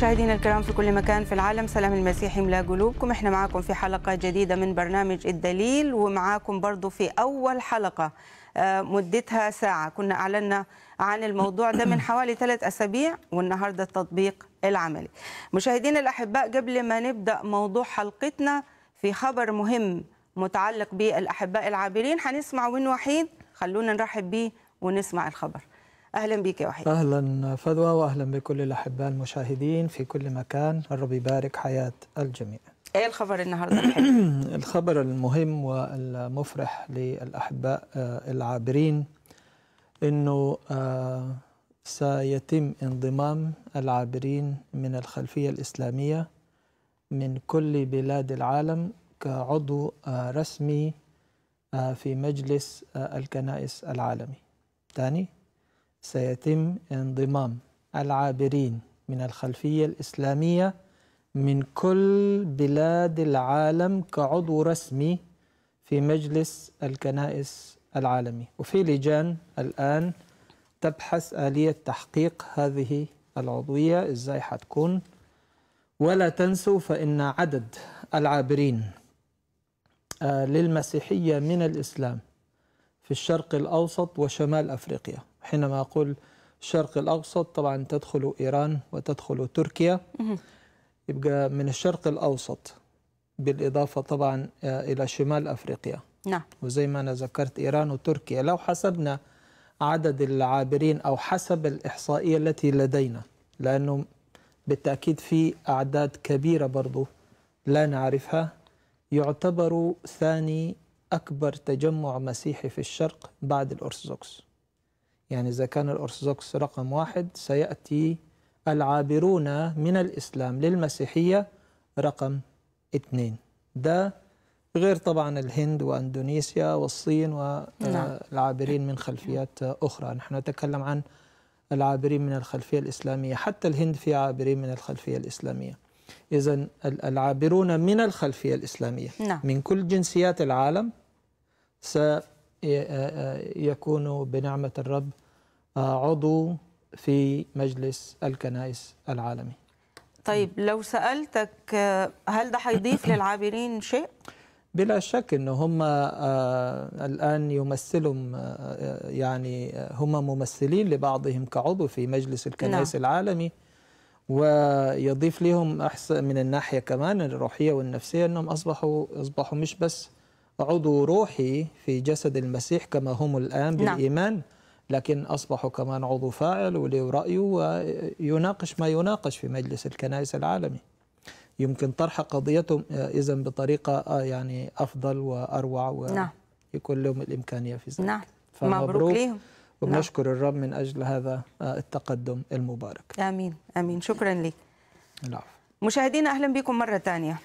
مشاهدينا الكرام في كل مكان في العالم سلام المسيح يملا قلوبكم احنا معاكم في حلقة جديدة من برنامج الدليل ومعاكم برضو في أول حلقة آه، مدتها ساعة كنا أعلنا عن الموضوع ده من حوالي ثلاث أسابيع والنهاردة التطبيق العملي مشاهدينا الأحباء قبل ما نبدأ موضوع حلقتنا في خبر مهم متعلق بالأحباء العابرين هنسمع وين وحيد خلونا نرحب بيه ونسمع الخبر اهلا بك يا وحيد اهلا فدوى واهلا بكل الاحباء المشاهدين في كل مكان الرب يبارك حياه الجميع ايه الخبر النهارده الخبر المهم والمفرح للاحباء آه، العابرين انه آه، سيتم انضمام العابرين من الخلفيه الاسلاميه من كل بلاد العالم كعضو آه، رسمي في مجلس الكنائس العالمي ثاني سيتم انضمام العابرين من الخلفية الإسلامية من كل بلاد العالم كعضو رسمي في مجلس الكنائس العالمي وفي لجان الآن تبحث آلية تحقيق هذه العضوية إزاي حتكون ولا تنسوا فإن عدد العابرين آه، للمسيحية من الإسلام في الشرق الأوسط وشمال أفريقيا حينما أقول الشرق الأوسط طبعا تدخل إيران وتدخل تركيا يبقى من الشرق الأوسط بالإضافة طبعا آه، إلى شمال أفريقيا نعم وزي ما أنا ذكرت إيران وتركيا لو حسبنا عدد العابرين أو حسب الإحصائية التي لدينا لأنه بالتأكيد في أعداد كبيرة برضو لا نعرفها يعتبر ثاني أكبر تجمع مسيحي في الشرق بعد الأرثوذكس يعني إذا كان الأرثوذكس رقم واحد سيأتي العابرون من الإسلام للمسيحية رقم اثنين ده غير طبعا الهند وأندونيسيا والصين والعابرين من خلفيات أخرى نحن نتكلم عن العابرين من الخلفية الإسلامية حتى الهند فيها عابرين من الخلفية الإسلامية إذا العابرون من الخلفية الإسلامية نعم. من كل جنسيات العالم يكون بنعمة الرب عضو في مجلس الكنائس العالمي طيب لو سألتك هل ده حيضيف للعابرين شيء؟ بلا شك أنه هم الآن يمثلهم يعني هم ممثلين لبعضهم كعضو في مجلس الكنائس نعم. العالمي ويضيف لهم أحسن من الناحية كمان الروحية والنفسية أنهم أصبحوا أصبحوا مش بس عضو روحي في جسد المسيح كما هم الآن نعم. بالإيمان نعم. لكن أصبحوا كمان عضو فاعل وله رأيه ويناقش ما يناقش في مجلس الكنائس العالمي يمكن طرح قضيتهم آه، إذا بطريقة آه، يعني أفضل وأروع ويكون نعم. لهم الإمكانية في ذلك نعم فمبروك ليهم ونشكر نعم. الرب من أجل هذا آه، التقدم المبارك آمين آمين شكرا لك العفو مشاهدينا أهلا بكم مرة ثانية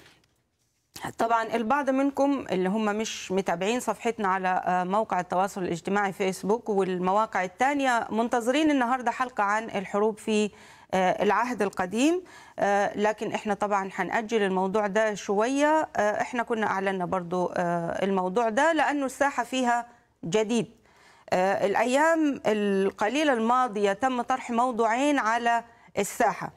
طبعا البعض منكم اللي هم مش متابعين صفحتنا على آه، موقع التواصل الاجتماعي فيسبوك والمواقع الثانيه منتظرين النهارده حلقه عن الحروب في آه، العهد القديم آه، لكن احنا طبعا هنأجل الموضوع ده شويه احنا كنا اعلنا برضو الموضوع ده لانه الساحه فيها جديد الايام القليله الماضيه تم طرح موضوعين على الساحه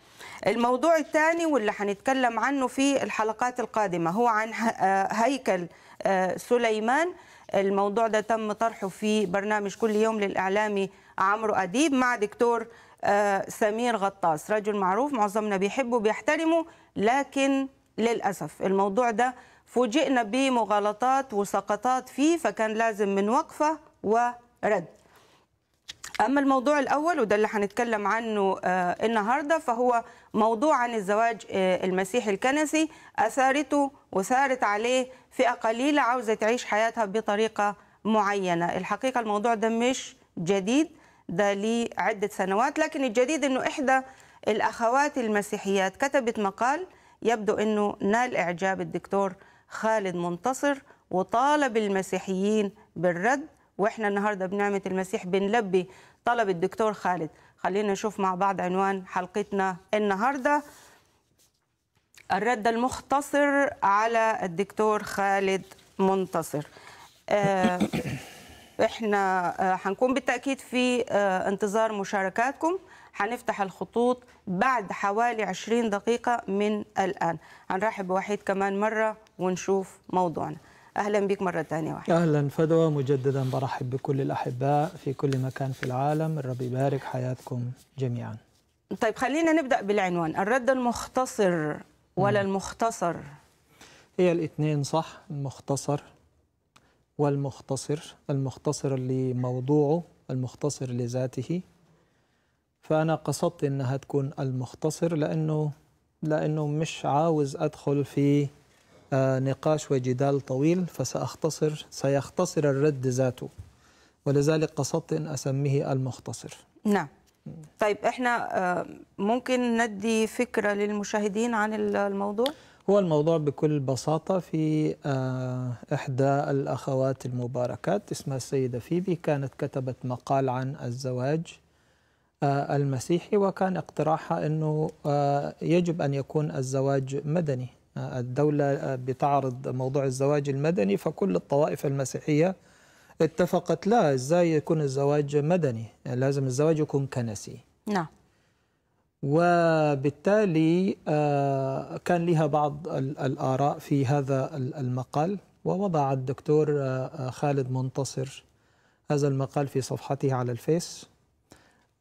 الموضوع الثاني واللي هنتكلم عنه في الحلقات القادمة هو عن آه، هيكل آه، سليمان الموضوع ده تم طرحه في برنامج كل يوم للإعلامي عمرو أديب مع دكتور آه، سمير غطاس رجل معروف معظمنا بيحبه بيحترمه لكن للأسف الموضوع ده فوجئنا بمغالطات وسقطات فيه فكان لازم من وقفة ورد أما الموضوع الأول وده اللي هنتكلم عنه آه، النهاردة فهو موضوع عن الزواج آه، المسيحي الكنسي أثارته وثارت عليه فئة قليلة عاوزة تعيش حياتها بطريقة معينة الحقيقة الموضوع ده مش جديد ده ليه عدة سنوات لكن الجديد أنه إحدى الأخوات المسيحيات كتبت مقال يبدو أنه نال إعجاب الدكتور خالد منتصر وطالب المسيحيين بالرد واحنا النهارده بنعمه المسيح بنلبي طلب الدكتور خالد خلينا نشوف مع بعض عنوان حلقتنا النهارده الرد المختصر على الدكتور خالد منتصر آه، احنا هنكون آه، بالتاكيد في آه، انتظار مشاركاتكم هنفتح الخطوط بعد حوالي 20 دقيقه من الان هنرحب بوحيد كمان مره ونشوف موضوعنا اهلا بك مره ثانيه واحده اهلا فدوى مجددا برحب بكل الاحباء في كل مكان في العالم الرب يبارك حياتكم جميعا طيب خلينا نبدا بالعنوان الرد المختصر ولا م. المختصر هي الاثنين صح المختصر والمختصر المختصر لموضوعه المختصر لذاته فأنا قصدت إنها تكون المختصر لأنه لأنه مش عاوز أدخل في آه، نقاش وجدال طويل فسأختصر سيختصر الرد ذاته ولذلك قصدت أن أسميه المختصر نعم طيب احنا آه، ممكن ندي فكرة للمشاهدين عن الموضوع؟ هو الموضوع بكل بساطة في آه، إحدى الأخوات المباركات اسمها السيدة فيبي كانت كتبت مقال عن الزواج المسيحي وكان اقتراحها أنه يجب أن يكون الزواج مدني الدولة بتعرض موضوع الزواج المدني فكل الطوائف المسيحية اتفقت لا ازاي يكون الزواج مدني لازم الزواج يكون كنسي نعم وبالتالي آه، كان لها بعض الآراء في هذا المقال ووضع الدكتور آه، آه، خالد منتصر هذا المقال في صفحته على الفيس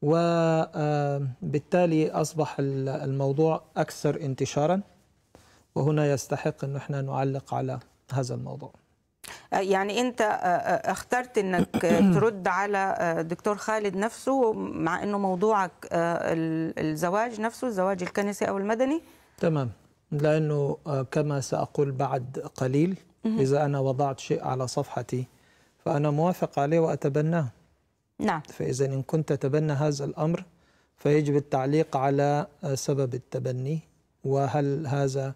وبالتالي أصبح الموضوع أكثر انتشاراً وهنا يستحق أن احنا نعلق على هذا الموضوع أه، يعني انت أه، أه، اخترت انك ترد على دكتور خالد نفسه مع انه موضوعك الزواج نفسه الزواج الكنسي او المدني تمام لانه كما ساقول بعد قليل اذا انا وضعت شيء على صفحتي فانا موافق عليه واتبناه نعم فاذا ان كنت تبنى هذا الامر فيجب التعليق على سبب التبني وهل هذا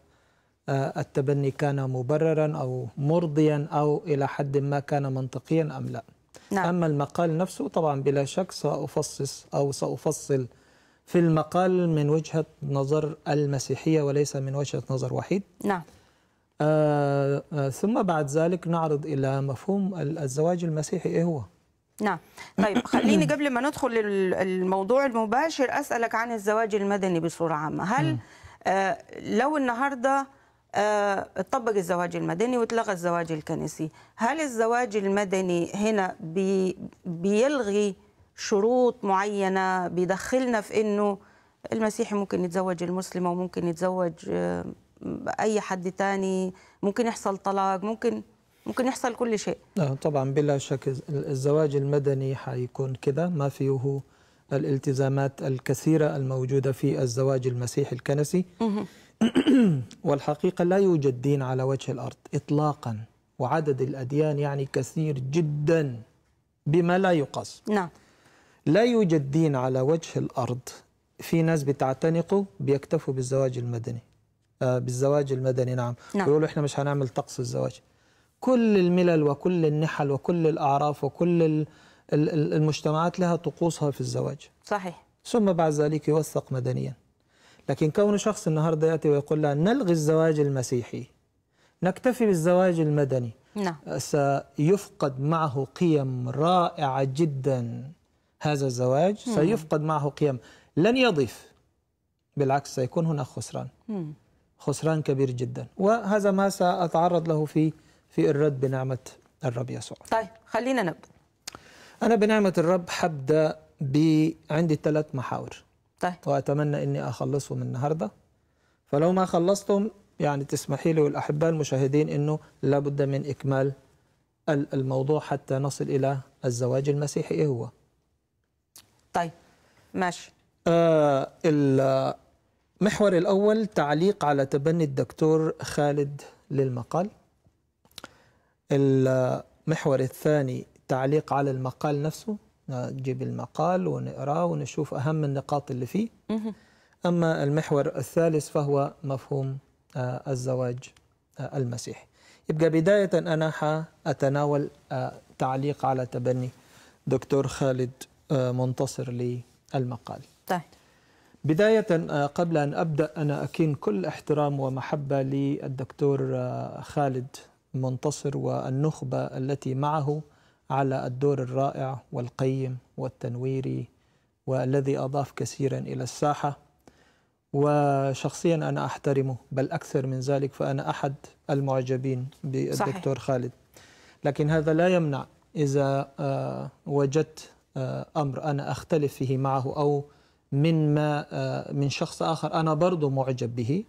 آه، التبني كان مبررا أو مرضيا أو إلى حد ما كان منطقيا أم لا نعم. أما المقال نفسه طبعا بلا شك سأفصص أو سأفصل في المقال من وجهة نظر المسيحية وليس من وجهة نظر وحيد نعم آه, آه، ثم بعد ذلك نعرض إلى مفهوم الزواج المسيحي إيه هو نعم طيب خليني قبل ما ندخل للموضوع المباشر أسألك عن الزواج المدني بصورة عامة هل آه لو النهارده آه، طبق الزواج المدني وتلغى الزواج الكنسي هل الزواج المدني هنا بي بيلغي شروط معينة بيدخلنا في أنه المسيحي ممكن يتزوج المسلمة وممكن يتزوج آه، أي حد تاني ممكن يحصل طلاق ممكن ممكن يحصل كل شيء نعم، طبعا بلا شك الزواج المدني حيكون كده ما فيه الالتزامات الكثيرة الموجودة في الزواج المسيحي الكنسي والحقيقة لا يوجد دين على وجه الأرض إطلاقا وعدد الأديان يعني كثير جدا بما لا يقص نعم لا يوجد دين على وجه الأرض في ناس بتعتنقوا بيكتفوا بالزواج المدني آه بالزواج المدني نعم, نعم. ويقولوا إحنا مش هنعمل طقس الزواج كل الملل وكل النحل وكل الأعراف وكل المجتمعات لها طقوسها في الزواج صحيح ثم بعد ذلك يوثق مدنيا لكن كون شخص النهارده ياتي ويقول لها نلغي الزواج المسيحي نكتفي بالزواج المدني نعم سيفقد معه قيم رائعه جدا هذا الزواج سيفقد معه قيم لن يضيف بالعكس سيكون هناك خسران مم. خسران كبير جدا وهذا ما سأتعرض له في في الرد بنعمة الرب يسوع طيب خلينا نبدأ أنا بنعمة الرب حبدأ عندي ثلاث محاور طيب واتمنى اني اخلصهم النهارده فلو ما خلصتم يعني تسمحي لي والاحباء المشاهدين انه لابد من اكمال الموضوع حتى نصل الى الزواج المسيحي ايه هو طيب ماشي آه المحور الاول تعليق على تبني الدكتور خالد للمقال المحور الثاني تعليق على المقال نفسه نجيب المقال ونقراه ونشوف أهم النقاط اللي فيه أما المحور الثالث فهو مفهوم آه، الزواج آه، المسيحي يبقى بداية أنا حأتناول آه، تعليق على تبني دكتور خالد منتصر للمقال طيب. بداية قبل أن أبدأ أنا أكين كل احترام ومحبة للدكتور خالد منتصر والنخبة التي معه على الدور الرائع والقيم والتنويري والذي أضاف كثيرا إلى الساحة وشخصيا أنا أحترمه بل أكثر من ذلك فأنا أحد المعجبين بالدكتور خالد لكن هذا لا يمنع إذا آه، وجدت آه، أمر أنا أختلف فيه معه أو من ما آه، من شخص آخر أنا برضه معجب به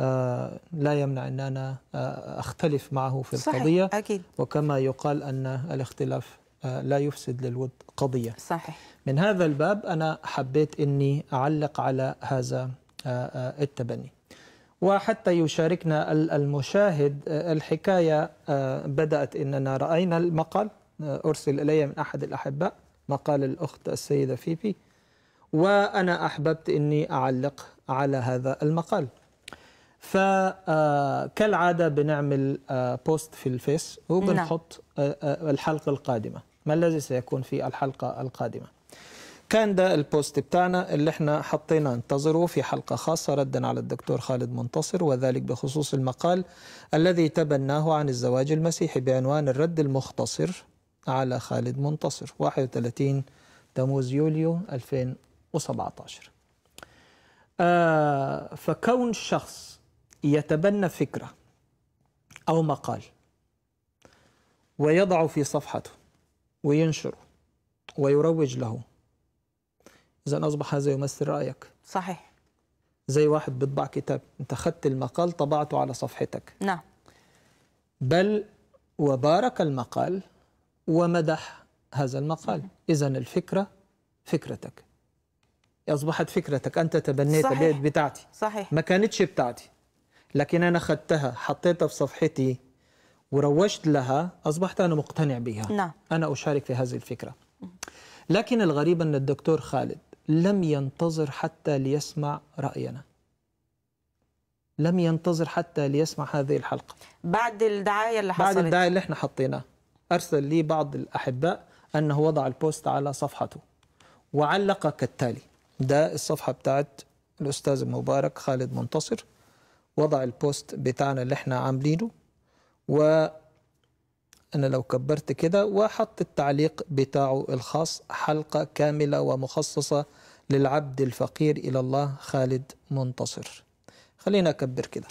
آه، لا يمنع أن أنا آه، أختلف معه في صحيح. القضية أكيد. وكما يقال أن الاختلاف لا يفسد للود قضية صحيح. من هذا الباب أنا حبيت أني أعلق على هذا التبني وحتى يشاركنا المشاهد الحكاية بدأت أننا رأينا المقال أرسل إلي من أحد الأحباء مقال الأخت السيدة فيفي وأنا أحببت أني أعلق على هذا المقال فكالعادة آه، بنعمل بوست آه، في الفيس وبنحط نعم. آه، الحلقة القادمة ما الذي سيكون في الحلقة القادمة كان ده البوست بتاعنا اللي احنا حطينا انتظروا في حلقة خاصة ردا على الدكتور خالد منتصر وذلك بخصوص المقال الذي تبناه عن الزواج المسيحي بعنوان الرد المختصر على خالد منتصر 31 تموز يوليو 2020 2017 آه فكون شخص يتبنى فكرة أو مقال ويضع في صفحته وينشره ويروج له إذا أصبح هذا يمثل رأيك صحيح زي واحد بيطبع كتاب أنت خدت المقال طبعته على صفحتك نعم بل وبارك المقال ومدح هذا المقال إذا الفكرة فكرتك اصبحت فكرتك انت تبنيت صحيح. البيت بتاعتي صحيح ما كانتش بتاعتي لكن انا خدتها حطيتها في صفحتي وروجت لها اصبحت انا مقتنع بها نعم انا اشارك في هذه الفكره لكن الغريب ان الدكتور خالد لم ينتظر حتى ليسمع راينا لم ينتظر حتى ليسمع هذه الحلقه بعد الدعايه اللي حصلت بعد الدعايه اللي احنا حطيناه ارسل لي بعض الاحباء انه وضع البوست على صفحته وعلق كالتالي ده الصفحه بتاعت الاستاذ المبارك خالد منتصر وضع البوست بتاعنا اللي احنا عاملينه و انا لو كبرت كده وحط التعليق بتاعه الخاص حلقه كامله ومخصصه للعبد الفقير الى الله خالد منتصر خلينا اكبر كده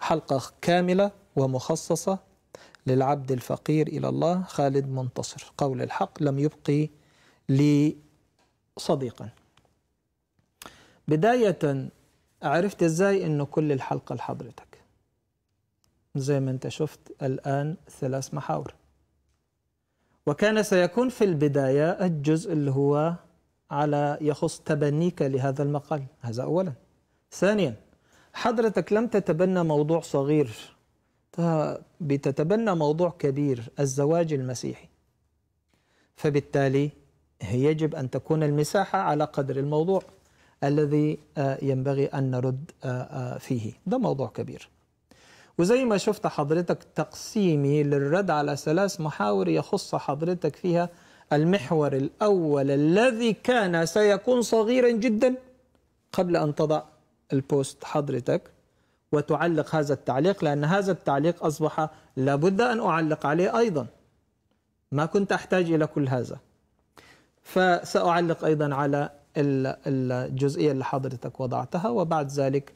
حلقه كامله ومخصصه للعبد الفقير الى الله خالد منتصر قول الحق لم يبقي لي صديقا بداية عرفت ازاي انه كل الحلقة لحضرتك زي ما انت شفت الآن ثلاث محاور وكان سيكون في البداية الجزء اللي هو على يخص تبنيك لهذا المقال هذا أولا ثانيا حضرتك لم تتبنى موضوع صغير بتتبنى موضوع كبير الزواج المسيحي فبالتالي يجب أن تكون المساحة على قدر الموضوع الذي آه، ينبغي أن نرد آه، آه، فيه ده موضوع كبير وزي ما شفت حضرتك تقسيمي للرد على ثلاث محاور يخص حضرتك فيها المحور الأول الذي كان سيكون صغيرا جدا قبل أن تضع البوست حضرتك وتعلق هذا التعليق لأن هذا التعليق أصبح لابد أن أعلق عليه أيضا ما كنت أحتاج إلى كل هذا فسأعلق أيضا على الجزئية اللي حضرتك وضعتها وبعد ذلك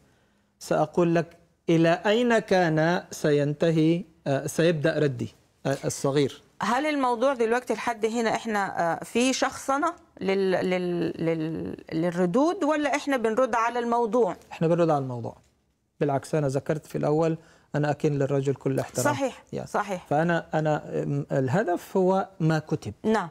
سأقول لك إلى أين كان سينتهي آه، سيبدأ ردي آه، الصغير هل الموضوع دلوقتي لحد هنا احنا آه، في شخصنه لل... لل... لل... للردود ولا احنا بنرد على الموضوع؟ احنا بنرد على الموضوع بالعكس انا ذكرت في الاول انا اكن للرجل كل احترام صحيح يعني. صحيح فانا انا الهدف هو ما كتب نعم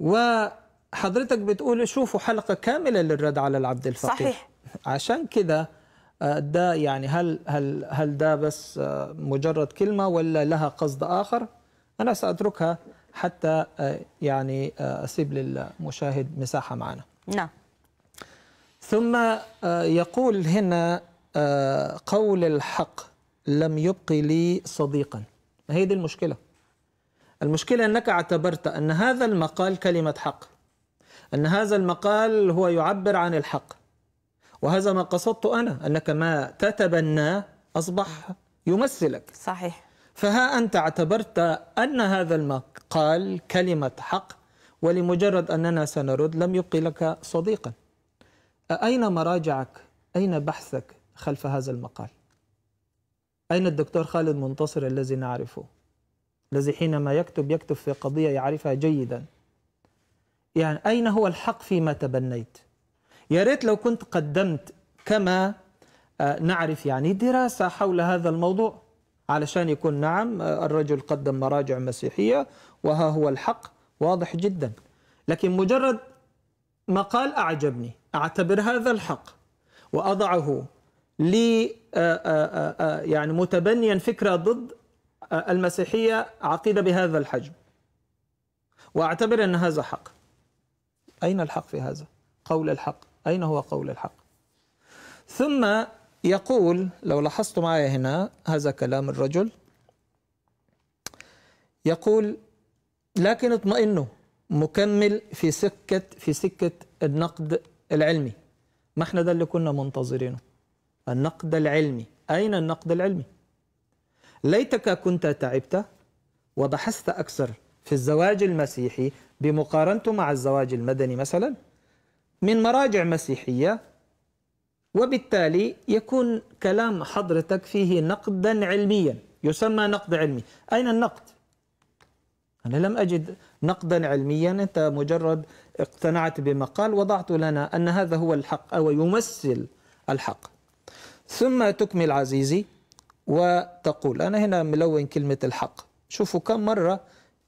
و حضرتك بتقول شوفوا حلقة كاملة للرد على العبد الفقير صحيح عشان كده آه، ده يعني هل هل هل ده بس آه، مجرد كلمة ولا لها قصد آخر؟ أنا سأتركها حتى آه، يعني أسيب للمشاهد مساحة معنا. نعم. ثم يقول هنا قول الحق لم يبقي لي صديقا. هي دي المشكلة. المشكلة أنك اعتبرت أن هذا المقال كلمة حق. أن هذا المقال هو يعبر عن الحق وهذا ما قصدت أنا أنك ما تتبناه أصبح يمثلك صحيح فها أنت اعتبرت أن هذا المقال كلمة حق ولمجرد أننا سنرد لم يبقي لك صديقا أين مراجعك أين بحثك خلف هذا المقال أين الدكتور خالد منتصر الذي نعرفه الذي حينما يكتب يكتب في قضية يعرفها جيدا يعني أين هو الحق فيما تبنيت يا ريت لو كنت قدمت كما آه، نعرف يعني دراسة حول هذا الموضوع علشان يكون نعم آه، الرجل قدم مراجع مسيحية وها هو الحق واضح جدا لكن مجرد مقال أعجبني أعتبر هذا الحق وأضعه لي آه، يعني متبنيا فكرة ضد المسيحية عقيدة بهذا الحجم وأعتبر أن هذا حق أين الحق في هذا قول الحق أين هو قول الحق ثم يقول لو لاحظت معي هنا هذا كلام الرجل يقول لكن اطمئنوا مكمل في سكة في سكة النقد العلمي ما احنا ده اللي كنا منتظرينه النقد العلمي أين النقد العلمي ليتك كنت تعبت وبحثت أكثر في الزواج المسيحي بمقارنته مع الزواج المدني مثلا من مراجع مسيحية وبالتالي يكون كلام حضرتك فيه نقدا علميا يسمى نقد علمي أين النقد؟ أنا لم أجد نقدا علميا أنت مجرد اقتنعت بمقال وضعت لنا أن هذا هو الحق أو يمثل الحق ثم تكمل عزيزي وتقول أنا هنا ملون كلمة الحق شوفوا كم مرة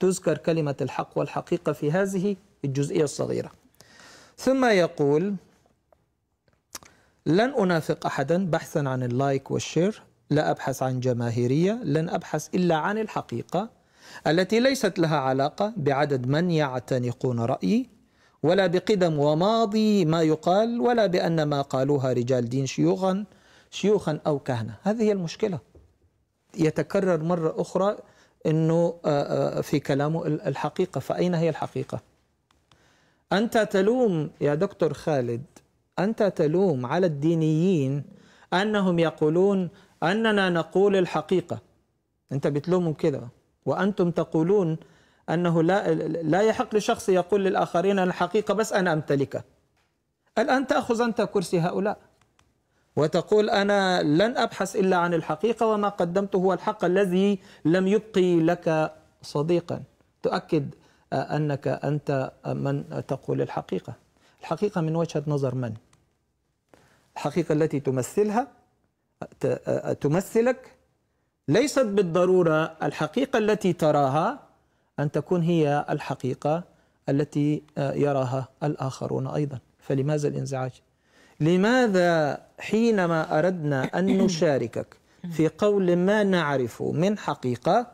تذكر كلمة الحق والحقيقة في هذه الجزئية الصغيرة ثم يقول لن أنافق أحدا بحثا عن اللايك والشير لا أبحث عن جماهيرية لن أبحث إلا عن الحقيقة التي ليست لها علاقة بعدد من يعتنقون رأيي ولا بقدم وماضي ما يقال ولا بأن ما قالوها رجال دين شيوخا شيوخا أو كهنة هذه هي المشكلة يتكرر مرة أخرى أنه آه، آه، في كلامه الحقيقة فأين هي الحقيقة؟ أنت تلوم يا دكتور خالد أنت تلوم على الدينيين أنهم يقولون أننا نقول الحقيقة أنت بتلومهم كذا وأنتم تقولون أنه لا, لا يحق لشخص يقول للآخرين الحقيقة بس أنا أمتلكها الآن تأخذ أنت كرسي هؤلاء وتقول أنا لن أبحث إلا عن الحقيقة وما قدمته هو الحق الذي لم يبقي لك صديقا تؤكد آه، أنك أنت آه، من تقول الحقيقة الحقيقة من وجهة نظر من؟ الحقيقة التي تمثلها آه، تمثلك ليست بالضرورة الحقيقة التي تراها أن تكون هي الحقيقة التي يراها الآخرون أيضا فلماذا الانزعاج؟ لماذا حينما أردنا أن نشاركك في قول ما نعرف من حقيقة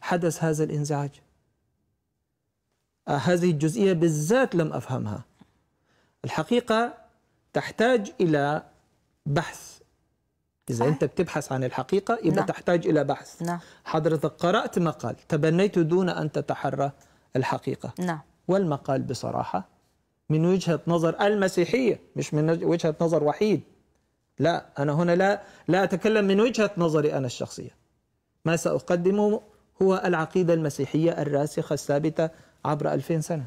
حدث هذا الانزعاج هذه الجزئية بالذات لم أفهمها الحقيقة تحتاج إلى بحث إذا صحيح. أنت بتبحث عن الحقيقة يبقى نعم. تحتاج إلى بحث نعم. حضرتك قرأت مقال تبنيت دون أن تتحرى الحقيقة نعم. والمقال بصراحة من وجهة نظر المسيحية مش من وجهة نظر وحيد لا أنا هنا لا لا أتكلم من وجهة نظري أنا الشخصية ما سأقدمه هو العقيدة المسيحية الراسخة الثابتة عبر ألفين سنة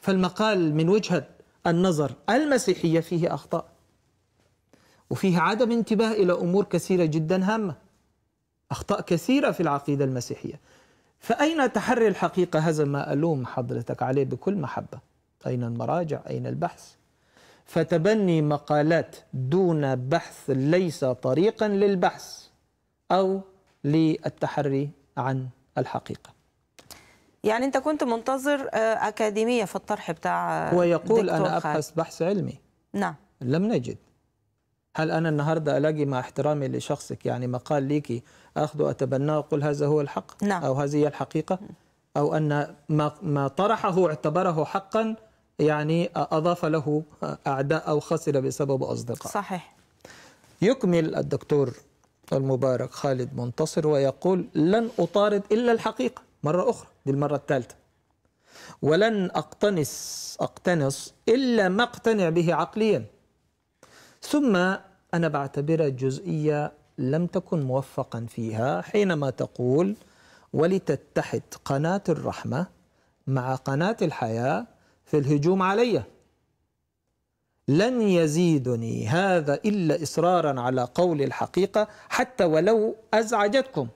فالمقال من وجهة النظر المسيحية فيه أخطاء وفيه عدم انتباه إلى أمور كثيرة جدا هامة أخطاء كثيرة في العقيدة المسيحية فأين تحري الحقيقة هذا ما ألوم حضرتك عليه بكل محبة أين المراجع أين البحث فتبني مقالات دون بحث ليس طريقا للبحث أو للتحري عن الحقيقة يعني أنت كنت منتظر آه، أكاديمية في الطرح بتاع آه، هو يقول أنا أبحث بحث علمي نعم لم نجد هل أنا النهاردة ألاقي مع احترامي لشخصك يعني مقال ليكي أخذه أتبناه وأقول هذا هو الحق نعم. أو هذه هي الحقيقة أو أن ما, ما طرحه اعتبره حقا يعني أضاف له أعداء أو خسر بسبب أصدقاء صحيح يكمل الدكتور المبارك خالد منتصر ويقول لن أطارد إلا الحقيقة مرة أخرى للمرة الثالثة ولن أقتنص أقتنص إلا ما اقتنع به عقليا ثم أنا بعتبرها جزئية لم تكن موفقا فيها حينما تقول ولتتحد قناة الرحمة مع قناة الحياة في الهجوم علي لن يزيدني هذا إلا إصرارا على قول الحقيقة حتى ولو أزعجتكم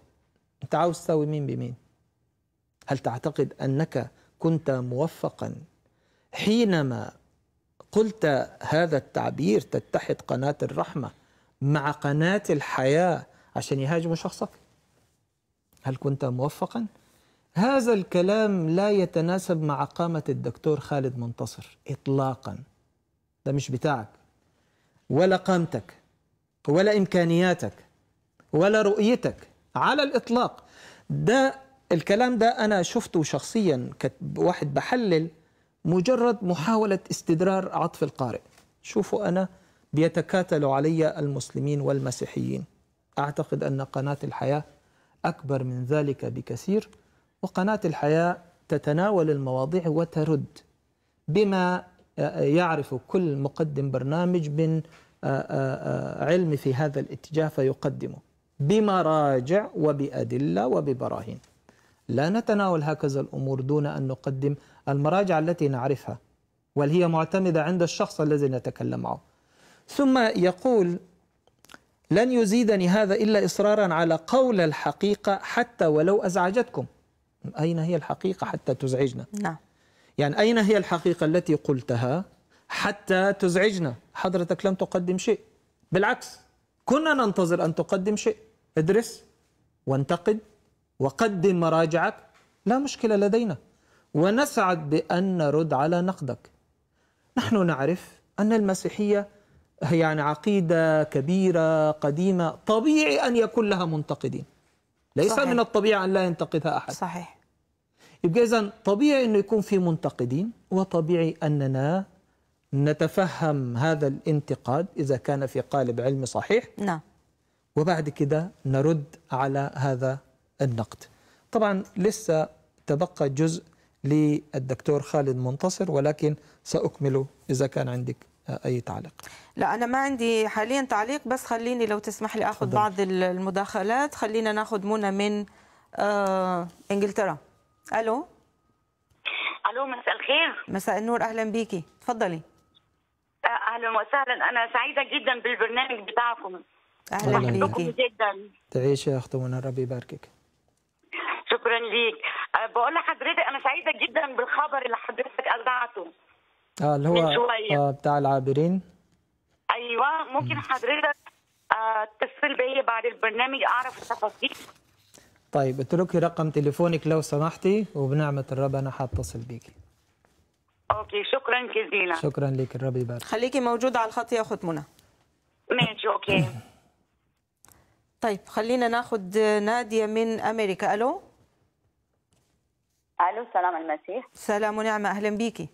أنت عاوز تساوي مين بمين هل تعتقد أنك كنت موفقا حينما قلت هذا التعبير تتحد قناة الرحمة مع قناة الحياة عشان يهاجموا شخصك هل كنت موفقا؟ هذا الكلام لا يتناسب مع قامة الدكتور خالد منتصر إطلاقا ده مش بتاعك ولا قامتك ولا إمكانياتك ولا رؤيتك على الإطلاق ده الكلام ده أنا شفته شخصيا كواحد بحلل مجرد محاولة استدرار عطف القارئ شوفوا أنا بيتكاتل علي المسلمين والمسيحيين أعتقد أن قناة الحياة أكبر من ذلك بكثير وقناة الحياة تتناول المواضيع وترد بما آه، آه، يعرف كل مقدم برنامج من آه، علم في هذا الاتجاه فيقدمه بمراجع وبأدلة وببراهين لا نتناول هكذا الأمور دون أن نقدم المراجع التي نعرفها وهي معتمدة عند الشخص الذي نتكلم معه ثم يقول لن يزيدني هذا إلا إصرارا على قول الحقيقة حتى ولو أزعجتكم أين هي الحقيقة حتى تزعجنا نعم يعني أين هي الحقيقة التي قلتها حتى تزعجنا حضرتك لم تقدم شيء بالعكس كنا ننتظر أن تقدم شيء ادرس وانتقد وقدم مراجعك لا مشكلة لدينا ونسعد بأن نرد على نقدك نحن نعرف أن المسيحية هي يعني عقيدة كبيرة قديمة طبيعي أن يكون لها منتقدين ليس صحيح. من الطبيعي أن لا ينتقدها أحد صحيح يبقى إذا طبيعي أنه يكون في منتقدين وطبيعي أننا نتفهم هذا الانتقاد إذا كان في قالب علمي صحيح نعم وبعد كده نرد على هذا النقد طبعا لسه تبقى جزء للدكتور خالد منتصر ولكن سأكمله إذا كان عندك اي تعليق لا انا ما عندي حاليا تعليق بس خليني لو تسمح لي اخذ بعض المداخلات خلينا ناخذ منى من آه انجلترا الو الو مساء الخير مساء النور اهلا بيكي تفضلي آه، اهلا وسهلا انا سعيده جدا بالبرنامج بتاعكم اهلا بيكي جدا تعيشي يا اخت منى ربي يباركك شكرا ليك آه، بقول لحضرتك انا سعيده جدا بالخبر اللي حضرتك اذاعته اه اللي هو آه بتاع العابرين ايوه ممكن حضرتك آه، اتصل تتصل بيا بعد البرنامج اعرف التفاصيل طيب اتركي رقم تليفونك لو سمحتي وبنعمه الرب انا حاتصل بيكي اوكي شكرا جزيلا شكرا لك الرب يبارك خليكي موجوده على الخط يا اخت منى ماشي اوكي طيب خلينا ناخذ ناديه من امريكا الو الو سلام المسيح سلام ونعمه اهلا بيكي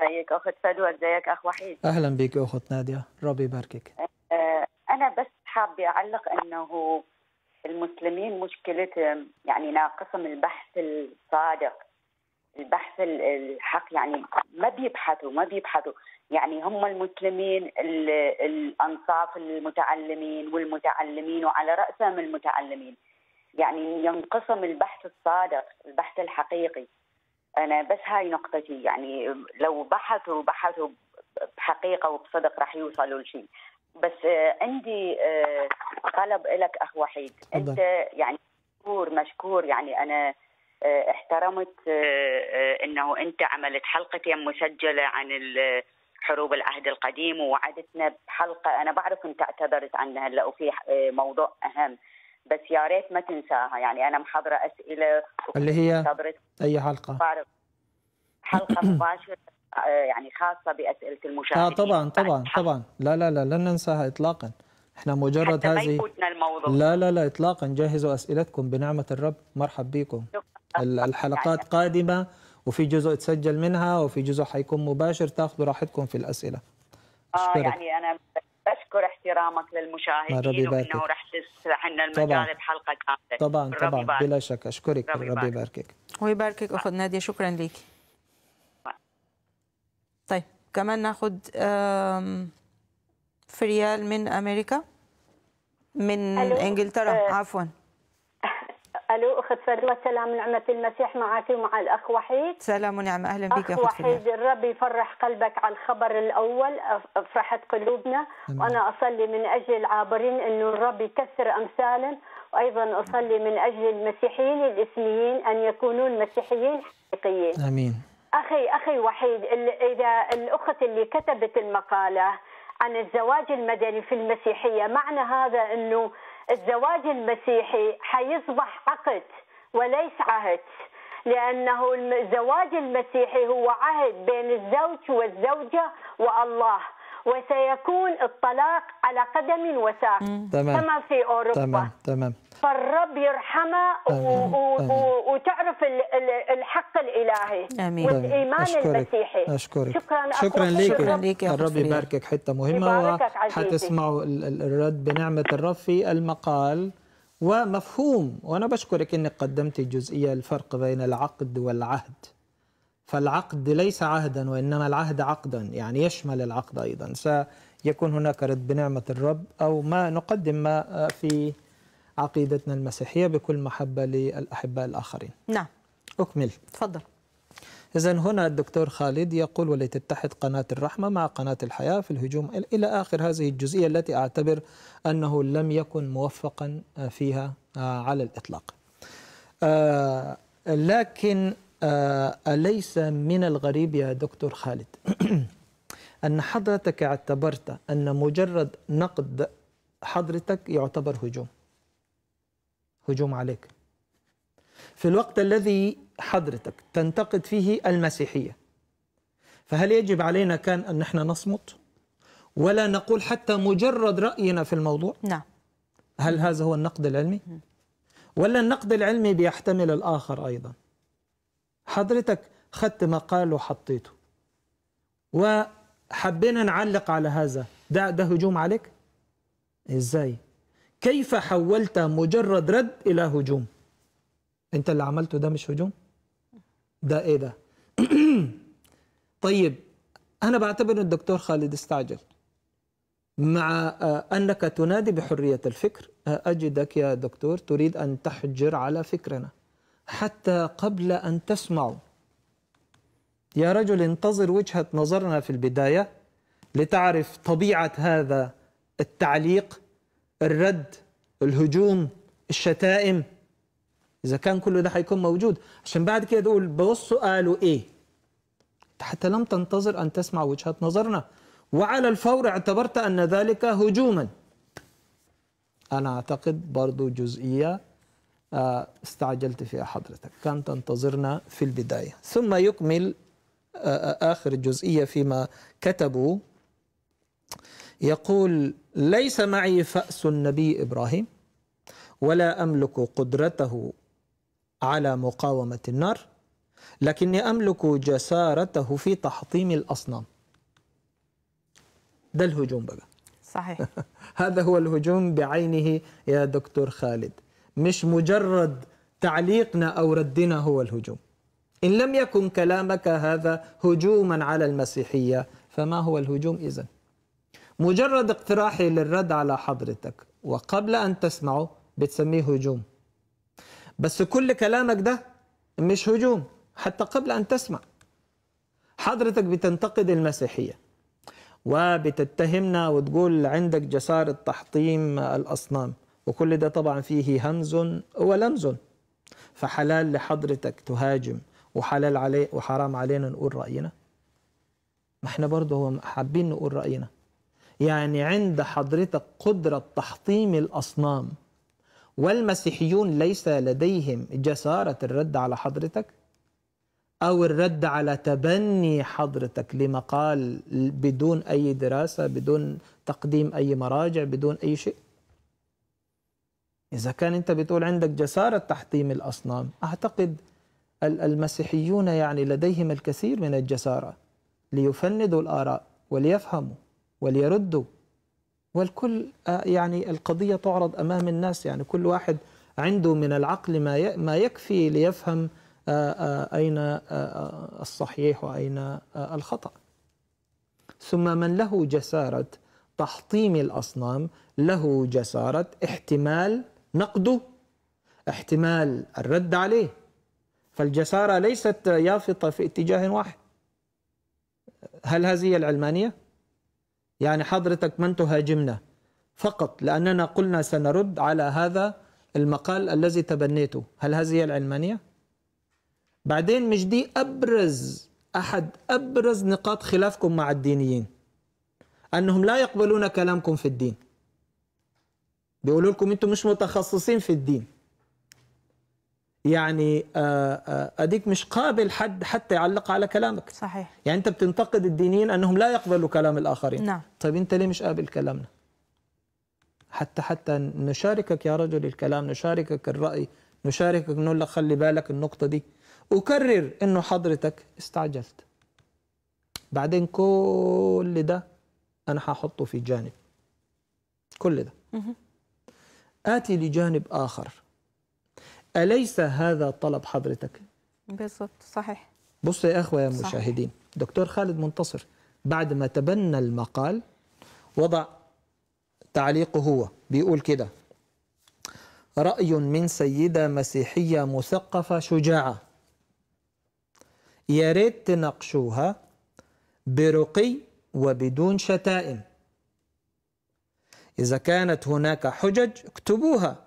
ازيك اخت فدوى ازيك اخ وحيد اهلا بك اخت ناديه ربي يباركك آه، انا بس حابه اعلق انه المسلمين مشكلتهم يعني ناقصهم البحث الصادق البحث الحق يعني ما بيبحثوا ما بيبحثوا يعني هم المسلمين الانصاف المتعلمين والمتعلمين وعلى راسهم المتعلمين يعني ينقسم البحث الصادق البحث الحقيقي انا بس هاي نقطتي يعني لو بحثوا بحثوا بحقيقه وبصدق راح يوصلوا لشيء بس آه، عندي آه، طلب لك اخ وحيد انت يعني مشكور مشكور يعني انا آه، احترمت انه انت عملت حلقه مسجله عن حروب العهد القديم ووعدتنا بحلقه انا بعرف انت اعتذرت عنها هلا وفي موضوع اهم بس يا ريت ما تنساها يعني انا محضره اسئله اللي هي اي حلقه حلقه مباشره آه، يعني خاصه باسئله المشاهدين اه طبعا طبعا طبعا لا لا لا لن ننساها اطلاقا احنا مجرد هذه الموضوع. لا لا لا اطلاقا جهزوا اسئلتكم بنعمه الرب مرحب بكم الحلقات يعني قادمه وفي جزء تسجل منها وفي جزء حيكون مباشر تاخذوا راحتكم في الاسئله اه يعني انا بشكر احترامك للمشاهدين وانه رح تفتح لنا المجال طبعا. بحلقه كامله طبعا طبعا بارك. بلا شك اشكرك ربي, ربي يباركك ويباركك اخت ناديه شكرا لك طيب كمان ناخذ فريال من امريكا من انجلترا آه. عفوا الو اخت فريده سلام نعمه المسيح معك ومع الاخ وحيد سلام ونعمه اهلا بك اخ وحيد الرب يفرح قلبك على الخبر الاول افرحت قلوبنا أمين. وانا اصلي من اجل العابرين انه الرب يكثر امثالهم وايضا اصلي من اجل المسيحيين الاسميين ان يكونون مسيحيين حقيقيين امين اخي اخي وحيد اذا الاخت اللي كتبت المقاله عن الزواج المدني في المسيحيه معنى هذا انه الزواج المسيحي حيصبح عقد وليس عهد لأنه الزواج المسيحي هو عهد بين الزوج والزوجة والله وسيكون الطلاق على قدم وساق كما في أوروبا تمام تمام فالرب يرحمها وتعرف الحق الالهي امين والايمان أشكرك. المسيحي أشكرك. شكرا شكرا ليك شكرا يا الرب يباركك حته مهمه وحتسمعوا الرد بنعمه الرب في المقال ومفهوم وانا بشكرك انك قدمت الجزئيه الفرق بين العقد والعهد فالعقد ليس عهدا وانما العهد عقدا يعني يشمل العقد ايضا سيكون هناك رد بنعمه الرب او ما نقدم ما في عقيدتنا المسيحية بكل محبة للأحباء الآخرين نعم أكمل تفضل إذا هنا الدكتور خالد يقول ولتتحد قناة الرحمة مع قناة الحياة في الهجوم إلى آخر هذه الجزئية التي أعتبر أنه لم يكن موفقا آه، فيها آه، على الإطلاق آه، لكن أليس من الغريب يا دكتور خالد أن حضرتك اعتبرت أن مجرد نقد حضرتك يعتبر هجوم هجوم عليك في الوقت الذي حضرتك تنتقد فيه المسيحية فهل يجب علينا كان أن نحن نصمت ولا نقول حتى مجرد رأينا في الموضوع نعم هل هذا هو النقد العلمي ولا النقد العلمي بيحتمل الآخر أيضا حضرتك خدت مقال وحطيته وحبينا نعلق على هذا ده, ده هجوم عليك ازاي كيف حولت مجرد رد إلى هجوم أنت اللي عملته ده مش هجوم ده إيه ده طيب أنا بعتبر الدكتور خالد استعجل مع آه، أنك تنادي بحرية الفكر أجدك يا دكتور تريد أن تحجر على فكرنا حتى قبل أن تسمعوا يا رجل انتظر وجهة نظرنا في البداية لتعرف طبيعة هذا التعليق الرد الهجوم الشتائم اذا كان كل ده حيكون موجود عشان بعد كده تقول بصوا قالوا ايه انت حتى لم تنتظر ان تسمع وجهات نظرنا وعلى الفور اعتبرت ان ذلك هجوما انا اعتقد برضو جزئيه آه، استعجلت فيها حضرتك كان تنتظرنا في البدايه ثم يكمل آه، اخر جزئيه فيما كتبوا يقول ليس معي فأس النبي إبراهيم ولا أملك قدرته على مقاومة النار لكني أملك جسارته في تحطيم الأصنام ده الهجوم بقى صحيح هذا هو الهجوم بعينه يا دكتور خالد مش مجرد تعليقنا أو ردنا هو الهجوم إن لم يكن كلامك هذا هجوما على المسيحية فما هو الهجوم إذن مجرد اقتراحي للرد على حضرتك وقبل أن تسمعه بتسميه هجوم بس كل كلامك ده مش هجوم حتى قبل أن تسمع حضرتك بتنتقد المسيحية وبتتهمنا وتقول عندك جسارة تحطيم الأصنام وكل ده طبعا فيه همز ولمز فحلال لحضرتك تهاجم وحلال علي وحرام علينا نقول رأينا ما احنا برضه حابين نقول رأينا يعني عند حضرتك قدرة تحطيم الأصنام والمسيحيون ليس لديهم جسارة الرد على حضرتك أو الرد على تبني حضرتك لمقال بدون أي دراسة بدون تقديم أي مراجع بدون أي شيء إذا كان أنت بتقول عندك جسارة تحطيم الأصنام أعتقد المسيحيون يعني لديهم الكثير من الجسارة ليفندوا الآراء وليفهموا وليردوا والكل آه، يعني القضية تعرض أمام الناس يعني كل واحد عنده من العقل ما ما يكفي ليفهم آه، آه، أين الصحيح وأين الخطأ ثم من له جسارة تحطيم الأصنام له جسارة احتمال نقده احتمال الرد عليه فالجسارة ليست يافطة في اتجاه واحد هل هذه العلمانية؟ يعني حضرتك من تهاجمنا فقط لأننا قلنا سنرد على هذا المقال الذي تبنيته هل هذه العلمانية؟ بعدين مش دي أبرز أحد أبرز نقاط خلافكم مع الدينيين أنهم لا يقبلون كلامكم في الدين بيقولوا لكم أنتم مش متخصصين في الدين يعني آه، آه، اديك مش قابل حد حتى يعلق على كلامك صحيح يعني انت بتنتقد الدينيين انهم لا يقبلوا كلام الاخرين نعم طيب انت ليه مش قابل كلامنا حتى حتى نشاركك يا رجل الكلام نشاركك الراي نشاركك نقول لك خلي بالك النقطه دي اكرر انه حضرتك استعجلت بعدين كل ده انا هحطه في جانب كل ده اتي لجانب اخر أليس هذا طلب حضرتك؟ بالظبط صحيح بص يا أخوة يا مشاهدين دكتور خالد منتصر بعد ما تبنى المقال وضع تعليقه هو بيقول كده رأي من سيدة مسيحية مثقفة شجاعة يا ريت تناقشوها برقي وبدون شتائم إذا كانت هناك حجج اكتبوها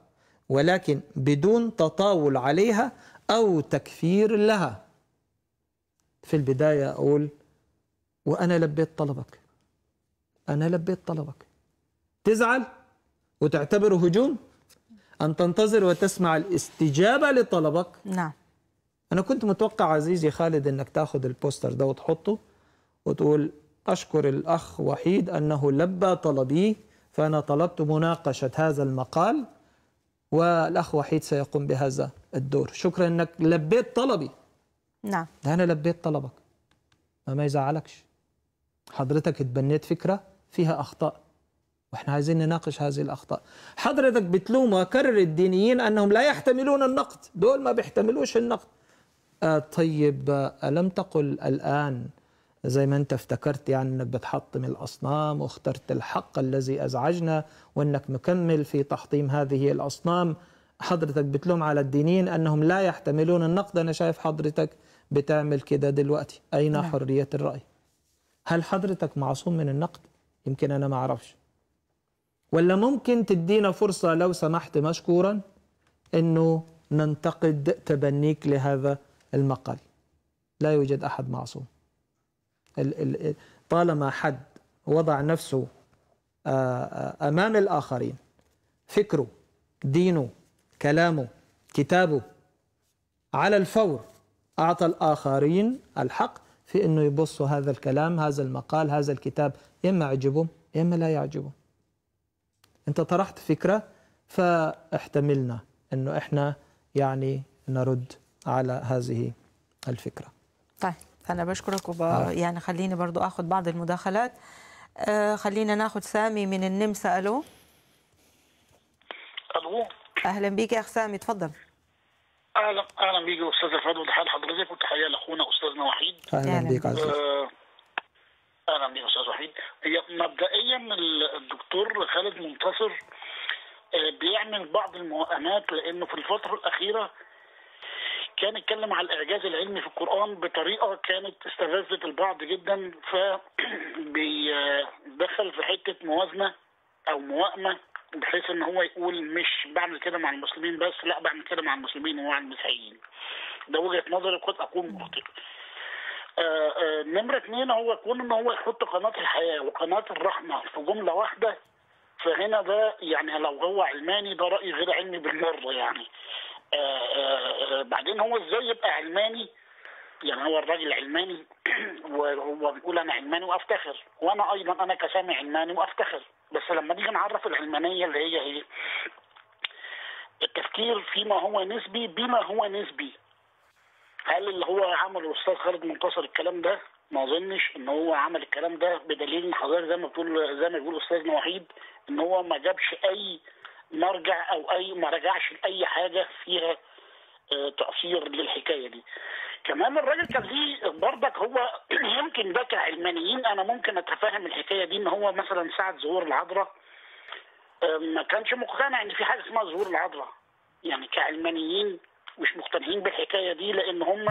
ولكن بدون تطاول عليها أو تكفير لها في البداية أقول وأنا لبيت طلبك أنا لبيت طلبك تزعل وتعتبره هجوم أن تنتظر وتسمع الاستجابة لطلبك نعم أنا كنت متوقع عزيزي خالد أنك تاخذ البوستر ده وتحطه وتقول أشكر الأخ وحيد أنه لبى طلبي فأنا طلبت مناقشة هذا المقال والأخ وحيد سيقوم بهذا الدور شكرا أنك لبيت طلبي نعم ده أنا لبيت طلبك ما ما يزعلكش حضرتك تبنيت فكرة فيها أخطاء واحنا عايزين نناقش هذه الأخطاء حضرتك بتلوم وكرر الدينيين أنهم لا يحتملون النقد دول ما بيحتملوش النقد آه طيب آه، ألم تقل الآن زي ما انت افتكرت يعني انك بتحطم الاصنام واخترت الحق الذي ازعجنا وانك مكمل في تحطيم هذه الاصنام حضرتك بتلوم على الدينين انهم لا يحتملون النقد انا شايف حضرتك بتعمل كده دلوقتي اين نعم. حريه الراي هل حضرتك معصوم من النقد يمكن انا ما اعرفش ولا ممكن تدينا فرصه لو سمحت مشكورا انه ننتقد تبنيك لهذا المقال لا يوجد احد معصوم طالما حد وضع نفسه آه، آه، أمام الآخرين فكره دينه كلامه كتابه على الفور أعطى الآخرين الحق في أنه يبصوا هذا الكلام هذا المقال هذا الكتاب إما يعجبهم إما لا يعجبهم أنت طرحت فكرة فاحتملنا أنه إحنا يعني نرد على هذه الفكرة طيب انا بشكرك وب... آه. يعني خليني برضو اخد بعض المداخلات آه خلينا ناخد سامي من النمسا الو الو اهلا بيك يا اخ سامي اتفضل اهلا اهلا بيك يا استاذ الفاضل وتحية حضرتك وتحيه لاخونا استاذنا وحيد اهلا بيك عزيز اهلا بيك آه، استاذ وحيد هي مبدئيا الدكتور خالد منتصر آه، بيعمل بعض الموائمات لانه في الفتره الاخيره كان اتكلم على الاعجاز العلمي في القران بطريقه كانت استفزت البعض جدا فبيدخل في حته موازنه او موائمه بحيث ان هو يقول مش بعمل كده مع المسلمين بس لا بعمل كده مع المسلمين ومع المسيحيين ده وجهه نظري وقد اكون مخطئ. آه، آه، نمرة اثنين هو كون ان هو يحط قناة الحياة وقناة الرحمة في جملة واحدة فهنا ده يعني لو هو علماني ده رأي غير علمي بالمرة يعني آه، آه، آه، بعدين هو ازاي يبقى علماني يعني هو الراجل علماني وهو بيقول انا علماني وافتخر وانا ايضا انا كسامي علماني وافتخر بس لما نيجي نعرف العلمانيه اللي هي ايه التفكير فيما هو نسبي بما هو نسبي هل اللي هو عمله الاستاذ خالد منتصر الكلام ده ما اظنش ان هو عمل الكلام ده بدليل ان حضرتك زي ما بتقول زي ما بيقول استاذنا وحيد ان هو ما جابش اي آه مرجع او اي ما رجعش لاي حاجه فيها آه، تاثير للحكايه دي. كمان الراجل كان ليه برضك هو يمكن ده كعلمانيين انا ممكن اتفهم الحكايه دي ان هو مثلا ساعه ظهور العذراء آه، ما كانش مقتنع ان في حاجه اسمها ظهور العذراء. يعني كعلمانيين مش مقتنعين بالحكايه دي لان هم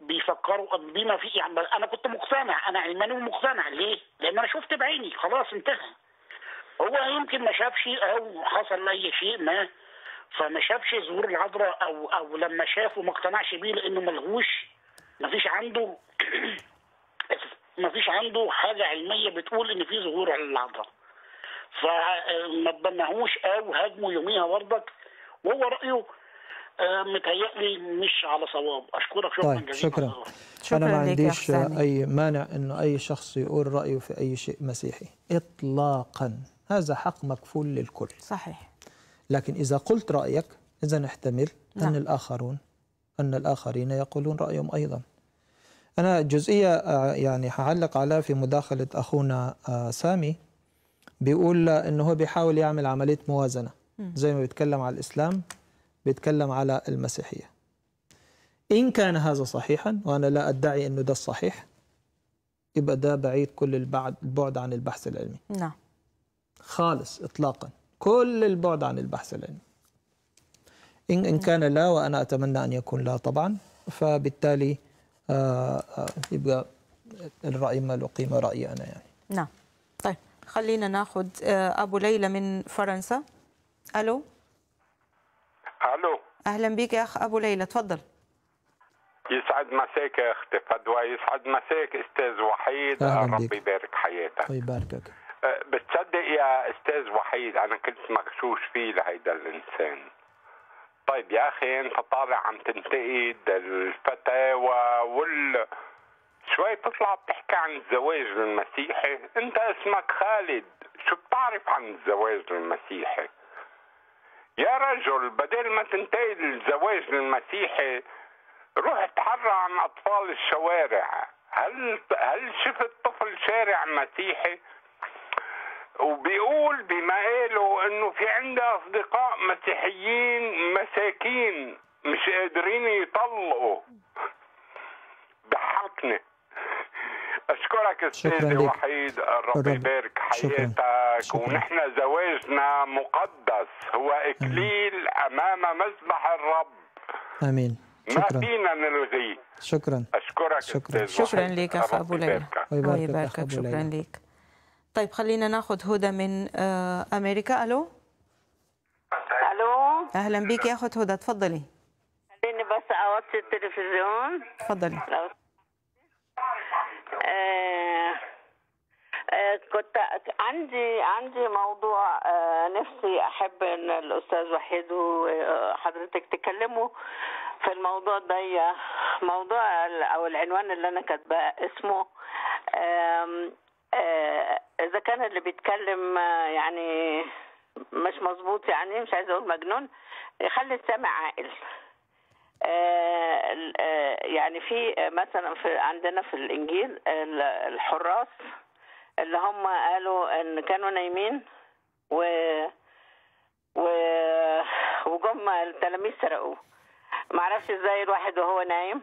بيفكروا بما في يعني انا كنت مقتنع انا علماني ومقتنع ليه؟ لان انا شفت بعيني خلاص انتهى. هو يمكن ما شافش او حصل له اي شيء ما فما شافش ظهور العذراء او او لما شافه ما اقتنعش بيه لانه ملهوش ما فيش عنده ما فيش عنده حاجه علميه بتقول ان في ظهور العذراء فما تبناهوش او هاجمه يوميها بردك وهو رايه آه، متهيألي مش على صواب اشكرك شكرا طيب جزيلا شكرا. شكرا انا ما عنديش اي مانع انه اي شخص يقول رايه في اي شيء مسيحي اطلاقا هذا حق مكفول للكل صحيح لكن إذا قلت رأيك إذا احتمل نعم. أن الآخرون أن الآخرين يقولون رأيهم أيضا أنا جزئية آه، يعني هعلق عليها في مداخلة أخونا آه، سامي بيقول أنه هو بيحاول يعمل عملية موازنة زي ما بيتكلم على الإسلام بيتكلم على المسيحية إن كان هذا صحيحا وأنا لا أدعي أنه ده الصحيح يبقى ده بعيد كل البعد البعد عن البحث العلمي نعم خالص إطلاقا كل البعد عن البحث العلمي إن, إن كان لا وأنا أتمنى أن يكون لا طبعا فبالتالي آه، آه، يبقى الرأي ما له قيمة رأيي أنا يعني نعم طيب خلينا ناخذ آه، أبو ليلى من فرنسا ألو ألو أهلا بك يا أخ أبو ليلى تفضل يسعد مساك يا أختي فدوى يسعد مساك أستاذ وحيد ربي يبارك حياتك ربي يباركك بتصدق يا استاذ وحيد انا كنت مغشوش فيه لهيدا الانسان طيب يا اخي انت طالع عم تنتقد الفتاوى وال شوي بتطلع بتحكي عن الزواج المسيحي انت اسمك خالد شو بتعرف عن الزواج المسيحي يا رجل بدل ما تنتقد الزواج المسيحي روح تحرى عن اطفال الشوارع هل هل شفت طفل شارع مسيحي وبيقول بما قاله انه في عنده اصدقاء مسيحيين مساكين مش قادرين يطلقوا ضحكني اشكرك استاذي وحيد الرب يبارك حياتك ونحن زواجنا مقدس هو اكليل آمين. امام مذبح الرب امين شكرا. ما فينا نلغيه شكرا اشكرك شكرا شكرا لك اخ ابو ليلى ويباركك شكرا لك طيب خلينا ناخذ هدى من آه، امريكا الو الو اهلا بك يا اخت هدى تفضلي خليني بس اوطي التلفزيون تفضلي آه، آه، كنت عندي عندي موضوع نفسي احب ان الاستاذ وحيد وحضرتك تكلموا في الموضوع ده موضوع او العنوان اللي انا كاتباه اسمه آه، اذا كان اللي بيتكلم آه، يعني مش مظبوط يعني مش عايزه اقول مجنون يخلي السامع عاقل آه، يعني في مثلا في عندنا في الانجيل الحراس اللي هم قالوا ان كانوا نايمين و و وجم التلاميذ سرقوه معرفش ازاي الواحد وهو نايم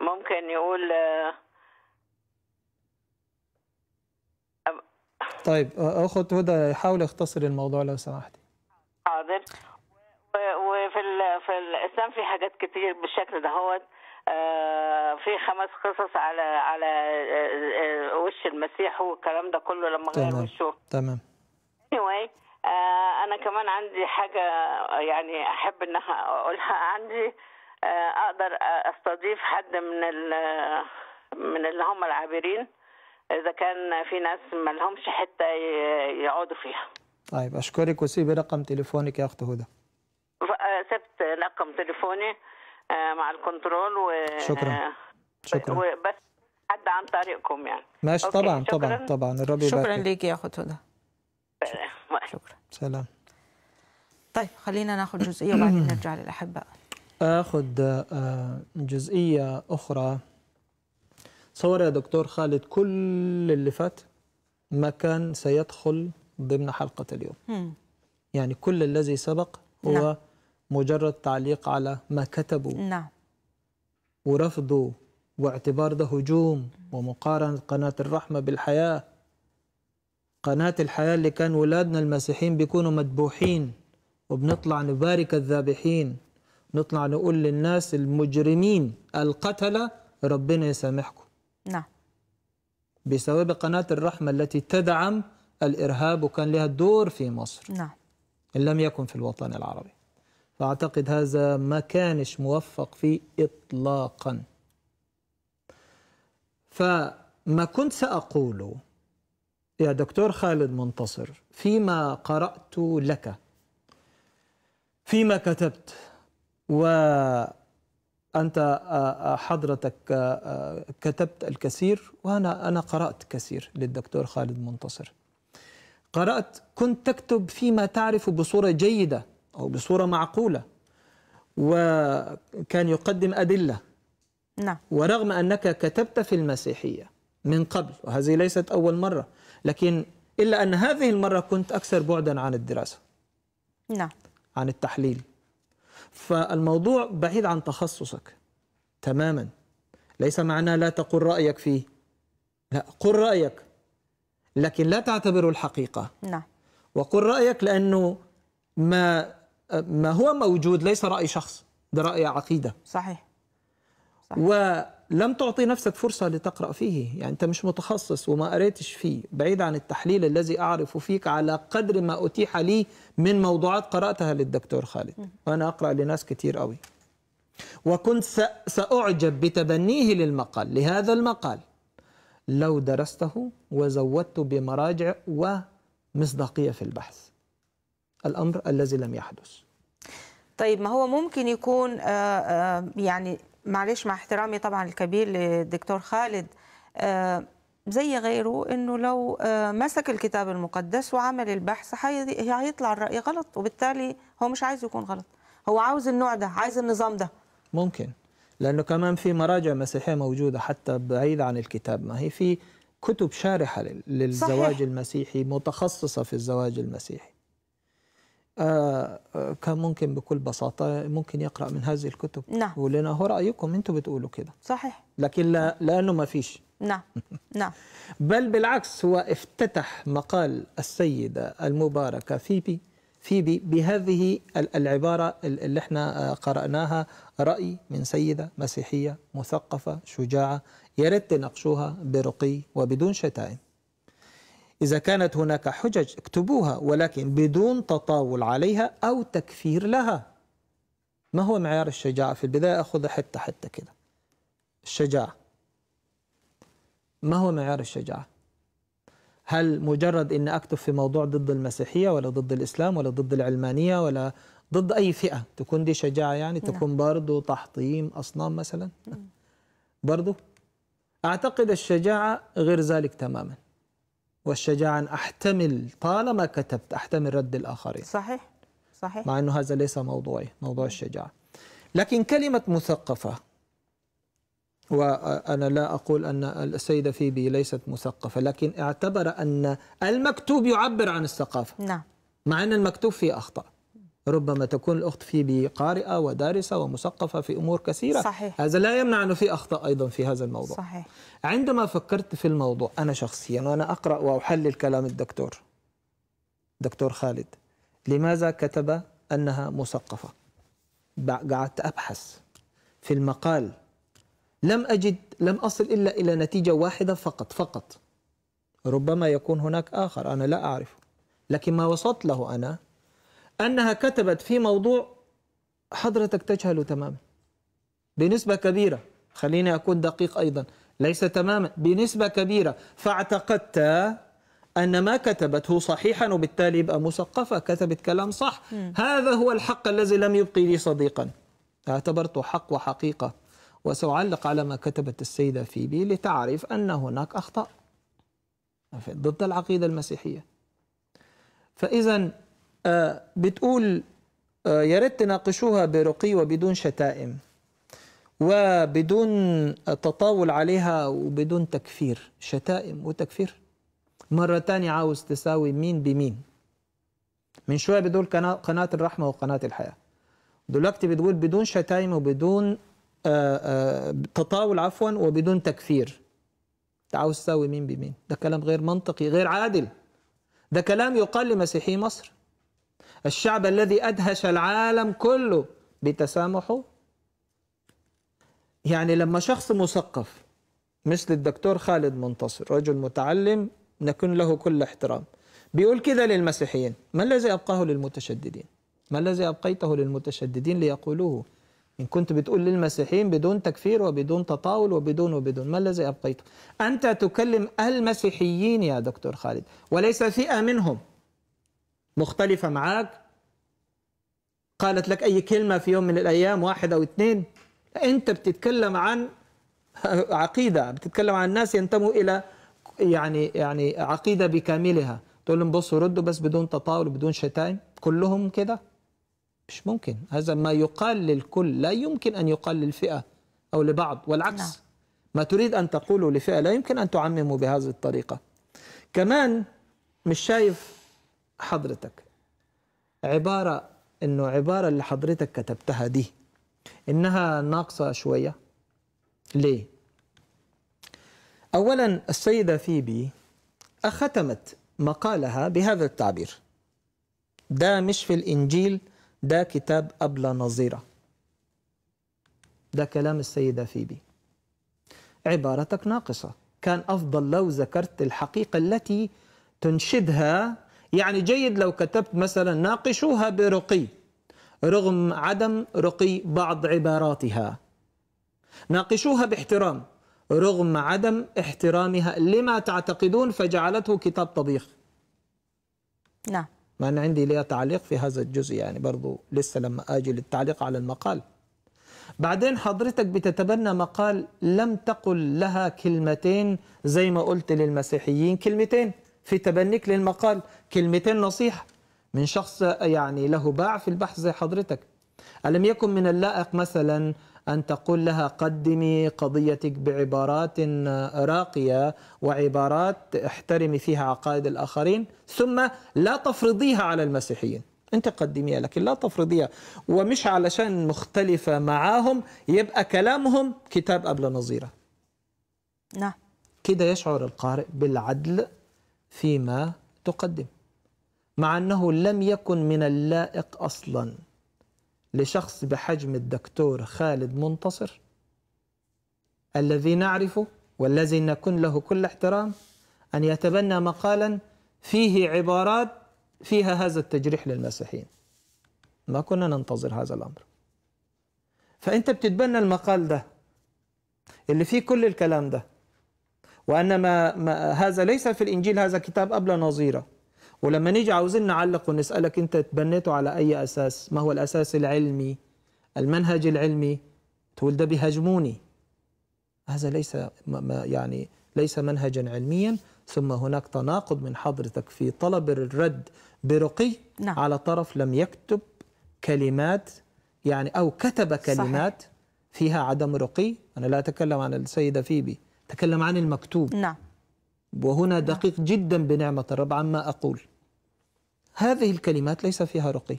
ممكن يقول آه طيب اخت هدى حاولي اختصري الموضوع لو سمحتي حاضر وفي في الاسلام في حاجات كتير بالشكل دهوت آه، في خمس قصص على على آه، آه، وش المسيح والكلام ده كله لما غير وشه تمام anyway انا كمان عندي حاجه يعني احب ان اقولها عندي اقدر استضيف حد من من اللي هم العابرين اذا كان في ناس ما لهمش حته يقعدوا فيها طيب اشكرك وسيبي رقم تليفونك يا اخت هدى سبت رقم تليفوني آه، مع الكنترول و شكرا آه، شكرا وبس حد عن طريقكم يعني ماشي طبعا شكرا. طبعا طبعا الرب يبارك شكرا ليك يا اخت هدى شكرا. سلام طيب خلينا ناخذ جزئيه وبعدين نرجع للاحباء اخذ آه، جزئيه اخرى تصور يا دكتور خالد كل اللي فات ما كان سيدخل ضمن حلقة اليوم مم. يعني كل الذي سبق هو نعم. مجرد تعليق على ما كتبوا نعم ورفضوا واعتبار ده هجوم ومقارنة قناة الرحمة بالحياة قناة الحياة اللي كان ولادنا المسيحيين بيكونوا مذبوحين وبنطلع نبارك الذابحين نطلع نقول للناس المجرمين القتلة ربنا يسامحكم نعم بسبب قناة الرحمة التي تدعم الإرهاب وكان لها دور في مصر نعم إن لم يكن في الوطن العربي فأعتقد هذا ما كانش موفق فيه إطلاقا فما كنت سأقوله يا دكتور خالد منتصر فيما قرأت لك فيما كتبت و أنت آه، آه، حضرتك آه، كتبت الكثير وأنا أنا قرأت كثير للدكتور خالد منتصر قرأت كنت تكتب فيما تعرف بصورة جيدة أو بصورة معقولة وكان يقدم أدلة نعم ورغم أنك كتبت في المسيحية من قبل وهذه ليست أول مرة لكن إلا أن هذه المرة كنت أكثر بعدا عن الدراسة نعم عن التحليل فالموضوع بعيد عن تخصصك تماما ليس معناه لا تقول رأيك فيه لا قل رأيك لكن لا تعتبره الحقيقة نعم وقل رأيك لأنه ما ما هو موجود ليس رأي شخص ده رأي عقيدة صحيح, صحيح. لم تعطي نفسك فرصة لتقرأ فيه يعني أنت مش متخصص وما قريتش فيه بعيد عن التحليل الذي أعرف فيك على قدر ما أتيح لي من موضوعات قرأتها للدكتور خالد وأنا أقرأ لناس كتير قوي وكنت سأعجب بتبنيه للمقال لهذا المقال لو درسته وزودت بمراجع ومصداقية في البحث الأمر الذي لم يحدث طيب ما هو ممكن يكون آه، آه، يعني معلش مع احترامي طبعا الكبير للدكتور خالد آه، زي غيره انه لو آه، مسك الكتاب المقدس وعمل البحث هيطلع الراي غلط وبالتالي هو مش عايز يكون غلط هو عاوز النوع ده عايز النظام ده ممكن لانه كمان في مراجع مسيحيه موجوده حتى بعيده عن الكتاب ما هي في كتب شارحه للزواج صحيح. المسيحي متخصصه في الزواج المسيحي آه، آه، كان ممكن بكل بساطة ممكن يقرأ من هذه الكتب نعم ولنا لنا هو رأيكم أنتم بتقولوا كده صحيح لكن لا لأنه ما فيش نعم نعم بل بالعكس هو افتتح مقال السيدة المباركة فيبي فيبي بهذه العبارة اللي احنا آه، قرأناها رأي من سيدة مسيحية مثقفة شجاعة يا ريت تناقشوها برقي وبدون شتائم إذا كانت هناك حجج اكتبوها ولكن بدون تطاول عليها أو تكفير لها ما هو معيار الشجاعة في البداية أخذ حتة حتة كده الشجاعة ما هو معيار الشجاعة هل مجرد أن أكتب في موضوع ضد المسيحية ولا ضد الإسلام ولا ضد العلمانية ولا ضد أي فئة تكون دي شجاعة يعني نعم. تكون برضو تحطيم أصنام مثلا نعم. برضو أعتقد الشجاعة غير ذلك تماما والشجاعة أن أحتمل طالما كتبت أحتمل رد الآخرين صحيح صحيح مع أنه هذا ليس موضوعي موضوع الشجاعة لكن كلمة مثقفة وأنا لا أقول أن السيدة فيبي ليست مثقفة لكن اعتبر أن المكتوب يعبر عن الثقافة نعم مع أن المكتوب فيه أخطأ ربما تكون الأخت فيبي قارئة ودارسة ومثقفة في أمور كثيرة صحيح. هذا لا يمنع أنه في أخطاء أيضا في هذا الموضوع صحيح. عندما فكرت في الموضوع أنا شخصيا وأنا أقرأ وأحلل كلام الدكتور دكتور خالد لماذا كتب أنها مثقفة قعدت أبحث في المقال لم أجد لم أصل إلا إلى نتيجة واحدة فقط فقط ربما يكون هناك آخر أنا لا أعرف لكن ما وصلت له أنا أنها كتبت في موضوع حضرتك تجهله تماما بنسبة كبيرة خليني أكون دقيق أيضا ليس تماما بنسبة كبيرة فاعتقدت أن ما كتبته صحيحا وبالتالي يبقى مثقفة كتبت كلام صح م. هذا هو الحق الذي لم يبقي لي صديقا اعتبرته حق وحقيقة وسأعلق على ما كتبت السيدة فيبي لتعرف أن هناك أخطاء ضد العقيدة المسيحية فإذا آه، بتقول آه، يا ريت تناقشوها برقي وبدون شتائم وبدون تطاول عليها وبدون تكفير شتائم وتكفير مرة تانية عاوز تساوي مين بمين من شوية بدول قناة الرحمة وقناة الحياة دلوقتي بتقول بدون شتائم وبدون آه، تطاول عفوا وبدون تكفير عاوز تساوي مين بمين ده كلام غير منطقي غير عادل ده كلام يقال لمسيحي مصر الشعب الذي أدهش العالم كله بتسامحه يعني لما شخص مثقف مثل الدكتور خالد منتصر رجل متعلم نكن له كل احترام بيقول كذا للمسيحيين ما الذي أبقاه للمتشددين ما الذي أبقيته للمتشددين ليقولوه إن كنت بتقول للمسيحيين بدون تكفير وبدون تطاول وبدون وبدون ما الذي أبقيته أنت تكلم المسيحيين يا دكتور خالد وليس فئة منهم مختلفة معاك قالت لك أي كلمة في يوم من الأيام واحد أو اثنين أنت بتتكلم عن عقيدة بتتكلم عن ناس ينتموا إلى يعني يعني عقيدة بكاملها تقول لهم بصوا ردوا بس بدون تطاول بدون شتائم كلهم كده مش ممكن هذا ما يقال للكل لا يمكن أن يقال للفئة أو لبعض والعكس لا. نعم. ما تريد أن تقوله لفئة لا يمكن أن تعممه بهذه الطريقة كمان مش شايف حضرتك عبارة إنه عبارة اللي حضرتك كتبتها دي إنها ناقصة شوية ليه؟ أولا السيدة فيبي أختمت مقالها بهذا التعبير ده مش في الإنجيل ده كتاب أبلة نظيرة ده كلام السيدة فيبي عبارتك ناقصة كان أفضل لو ذكرت الحقيقة التي تنشدها يعني جيد لو كتبت مثلا ناقشوها برقي رغم عدم رقي بعض عباراتها ناقشوها باحترام رغم عدم احترامها لما تعتقدون فجعلته كتاب طبيخ نعم ما أنا عندي لي تعليق في هذا الجزء يعني برضو لسه لما أجي للتعليق على المقال بعدين حضرتك بتتبنى مقال لم تقل لها كلمتين زي ما قلت للمسيحيين كلمتين في تبنيك للمقال كلمتين نصيحة من شخص يعني له باع في البحث زي حضرتك ألم يكن من اللائق مثلا أن تقول لها قدمي قضيتك بعبارات راقية وعبارات احترمي فيها عقائد الآخرين ثم لا تفرضيها على المسيحيين أنت قدميها لكن لا تفرضيها ومش علشان مختلفة معاهم يبقى كلامهم كتاب قبل نظيره نعم كده يشعر القارئ بالعدل فيما تقدم مع أنه لم يكن من اللائق أصلا لشخص بحجم الدكتور خالد منتصر الذي نعرفه والذي نكن له كل احترام أن يتبنى مقالا فيه عبارات فيها هذا التجريح للمسيحيين ما كنا ننتظر هذا الأمر فأنت بتتبنى المقال ده اللي فيه كل الكلام ده وأن ما, ما هذا ليس في الإنجيل هذا كتاب قبل نظيره ولما نيجي عاوزين نعلق ونسألك أنت تبنيته على أي أساس ما هو الأساس العلمي المنهج العلمي تقول ده بيهاجموني هذا ليس يعني ليس منهجا علميا ثم هناك تناقض من حضرتك في طلب الرد برقي نعم. على طرف لم يكتب كلمات يعني أو كتب كلمات صحيح. فيها عدم رقي أنا لا أتكلم عن السيدة فيبي أتكلم عن المكتوب نعم وهنا دقيق نعم. جدا بنعمة الرب عما أقول هذه الكلمات ليس فيها رقي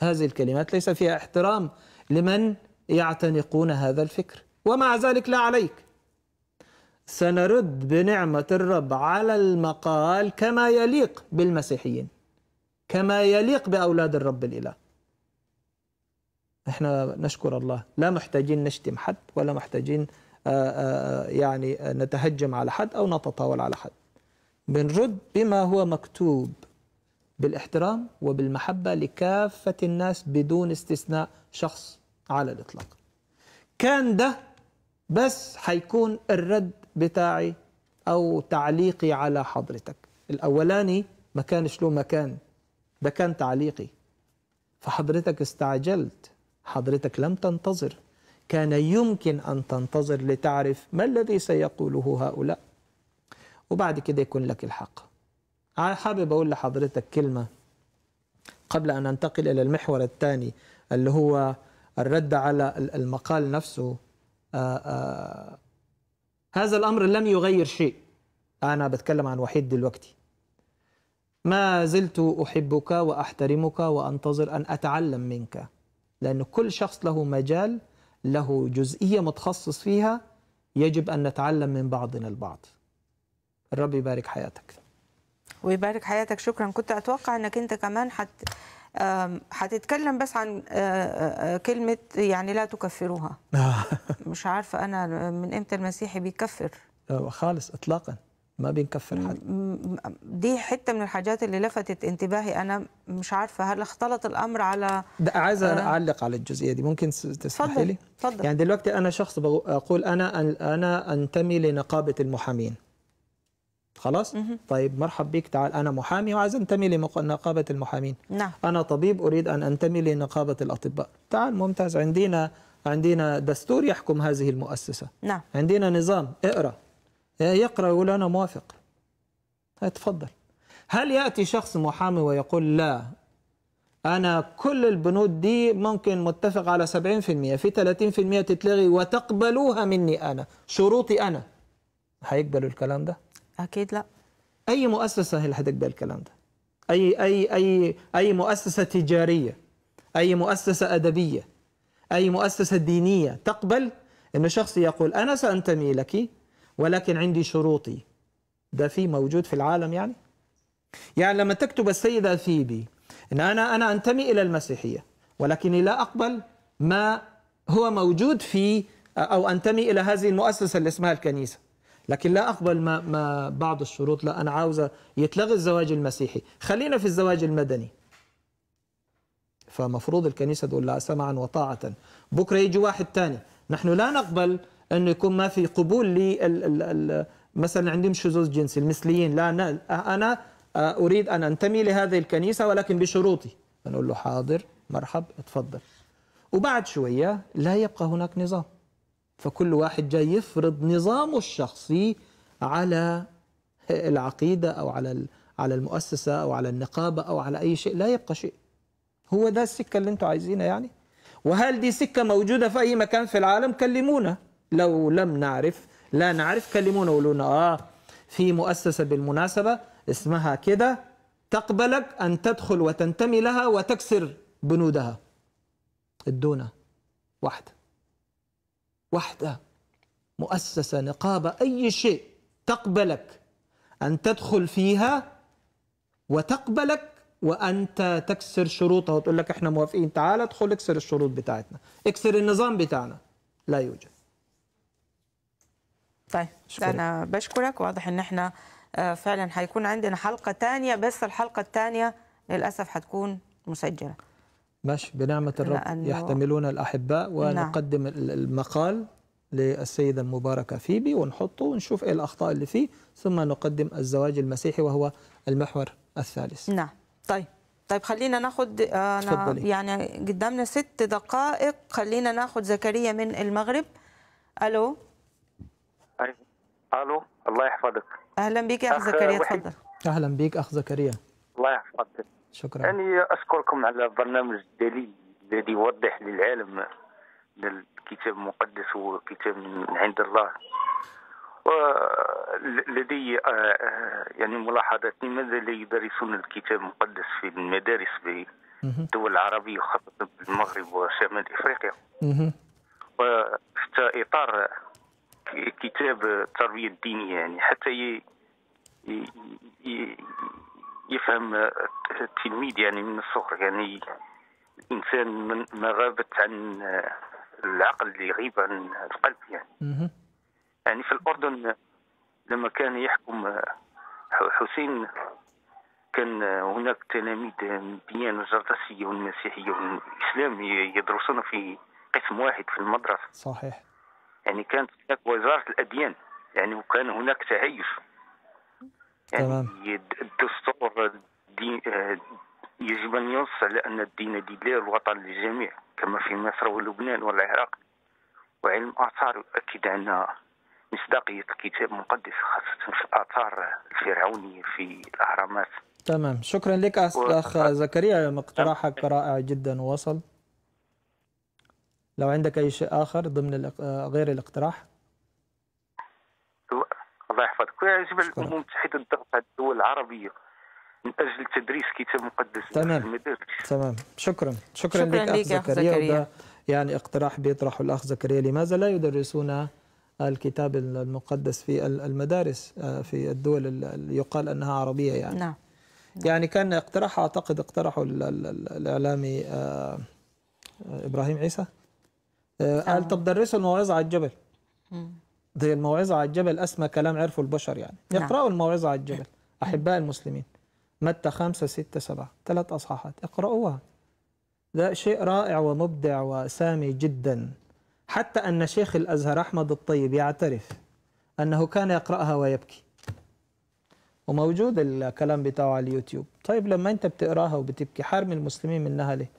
هذه الكلمات ليس فيها احترام لمن يعتنقون هذا الفكر ومع ذلك لا عليك سنرد بنعمة الرب على المقال كما يليق بالمسيحيين كما يليق بأولاد الرب الإله احنا نشكر الله لا محتاجين نشتم حد ولا محتاجين آه، آه، يعني نتهجم على حد أو نتطاول على حد بنرد بما هو مكتوب بالاحترام وبالمحبة لكافة الناس بدون استثناء شخص على الإطلاق كان ده بس حيكون الرد بتاعي أو تعليقي على حضرتك الأولاني ما كانش له مكان ده كان تعليقي فحضرتك استعجلت حضرتك لم تنتظر كان يمكن أن تنتظر لتعرف ما الذي سيقوله هؤلاء وبعد كده يكون لك الحق حابب أقول لحضرتك كلمة قبل أن أنتقل إلى المحور الثاني اللي هو الرد على المقال نفسه آه، آه، هذا الأمر لم يغير شيء أنا بتكلم عن وحيد دلوقتي ما زلت أحبك وأحترمك وأنتظر أن أتعلم منك لأن كل شخص له مجال له جزئية متخصص فيها يجب أن نتعلم من بعضنا البعض الرب يبارك حياتك ويبارك حياتك شكرا كنت اتوقع انك انت كمان حت هتتكلم بس عن آه، آه، آه، كلمة يعني لا تكفروها مش عارفة أنا من إمتى المسيحي بيكفر خالص إطلاقا ما بنكفر حد دي حتة من الحاجات اللي لفتت انتباهي أنا مش عارفة هل اختلط الأمر على عايز أعلق على الجزئية دي ممكن تسمحي لي تفضل يعني دلوقتي أنا شخص بقول أنا أنا أنتمي لنقابة المحامين خلاص مه. طيب مرحب بك تعال انا محامي وعايز انتمي لنقابه المحامين نعم. انا طبيب اريد ان انتمي لنقابه الاطباء تعال ممتاز عندنا عندنا دستور يحكم هذه المؤسسه نعم. عندنا نظام اقرا يقرا يقول انا موافق اتفضل طيب، هل ياتي شخص محامي ويقول لا انا كل البنود دي ممكن متفق على 70% في 30% تتلغي وتقبلوها مني انا شروطي انا هيقبلوا الكلام ده اكيد لا اي مؤسسه هي اللي هتقبل الكلام ده اي اي اي اي مؤسسه تجاريه اي مؤسسه ادبيه اي مؤسسه دينيه تقبل ان شخص يقول انا سانتمي لك ولكن عندي شروطي ده في موجود في العالم يعني يعني لما تكتب السيده فيبي ان انا انا انتمي الى المسيحيه ولكني لا اقبل ما هو موجود في او انتمي الى هذه المؤسسه اللي اسمها الكنيسه لكن لا أقبل ما, ما بعض الشروط لا أنا عاوزة يتلغي الزواج المسيحي خلينا في الزواج المدني فمفروض الكنيسة تقول لا سمعا وطاعة بكرة يجي واحد ثاني نحن لا نقبل أنه يكون ما في قبول لي مثلا عندهم شذوذ جنسي المثليين لا أنا, أنا أريد أن أنتمي لهذه الكنيسة ولكن بشروطي نقول له حاضر مرحب اتفضل وبعد شوية لا يبقى هناك نظام فكل واحد جاي يفرض نظامه الشخصي على العقيدة أو على على المؤسسة أو على النقابة أو على أي شيء لا يبقى شيء هو ده السكة اللي أنتم عايزينها يعني وهل دي سكة موجودة في أي مكان في العالم كلمونا لو لم نعرف لا نعرف كلمونا قولوا لنا آه في مؤسسة بالمناسبة اسمها كده تقبلك أن تدخل وتنتمي لها وتكسر بنودها الدونة واحدة وحده مؤسسه نقابه اي شيء تقبلك ان تدخل فيها وتقبلك وانت تكسر شروطها وتقول لك احنا موافقين تعال ادخل اكسر الشروط بتاعتنا اكسر النظام بتاعنا لا يوجد طيب شكرا. انا بشكرك واضح ان احنا آه، فعلا هيكون عندنا حلقه ثانيه بس الحلقه الثانيه للاسف هتكون مسجله ماشي بنعمة الرب يحتملون الأحباء نعم. ونقدم نعم. المقال للسيدة المباركة فيبي ونحطه ونشوف إيه الأخطاء اللي فيه ثم نقدم الزواج المسيحي وهو المحور الثالث نعم طيب طيب خلينا ناخد آه، أنا يعني قدامنا ست دقائق خلينا ناخد زكريا من المغرب ألو ألو الله يحفظك أهلا بيك يا أخ زكريا تفضل أهلا بيك أخ زكريا الله يحفظك شكرا يعني أشكركم على البرنامج الدليل الذي يوضح للعالم الكتاب المقدس هو كتاب من عند الله والذي آه، آه، يعني ملاحظات لماذا لا يدرسون الكتاب المقدس في المدارس في الدول العربية وخاصة بالمغرب وشمال إفريقيا وحتى إطار كتاب التربية الدينية يعني حتى يفهم آه، التلميذ يعني من الصغر يعني الانسان من ما غابت عن آه، العقل اللي يغيب عن القلب يعني يعني في الاردن لما كان يحكم آه، حسين كان هناك تلاميذ من الديانه الجردسيه والمسيحيه والاسلام يدرسون في قسم واحد في المدرسه صحيح يعني كانت هناك وزاره الاديان يعني وكان هناك تعايش يعني الدستور الدين يجب ان ينص على ان الدين لله الوطن للجميع كما في مصر ولبنان والعراق وعلم اثار يؤكد ان مصداقيه الكتاب المقدس خاصه في الاثار الفرعونيه في الاهرامات تمام شكرا لك اخ و... زكريا اقتراحك رائع جدا وصل لو عندك اي شيء اخر ضمن غير الاقتراح الله يحفظك ويجب على الامم المتحده الضغط على الدول العربيه من اجل تدريس كتاب مقدس تمام المدارس. تمام شكرا شكرا, شكرا لك اخ زكريا, زكريا. يعني اقتراح بيطرحه الاخ زكريا لماذا لا يدرسون الكتاب المقدس في المدارس آه، في الدول اللي يقال انها عربيه يعني نعم. نعم يعني كان اقتراح اعتقد اقترحه الاعلامي آه، آه، ابراهيم عيسى قال طب درسوا المواعظ على الجبل زي الموعظة على الجبل أسمى كلام عرفه البشر يعني يقرأوا نعم. الموعظة على الجبل أحباء المسلمين متى خمسة ستة سبعة ثلاث أصحاحات اقرأوها ده شيء رائع ومبدع وسامي جدا حتى أن شيخ الأزهر أحمد الطيب يعترف أنه كان يقرأها ويبكي وموجود الكلام بتاعه على اليوتيوب طيب لما أنت بتقراها وبتبكي حرم المسلمين منها ليه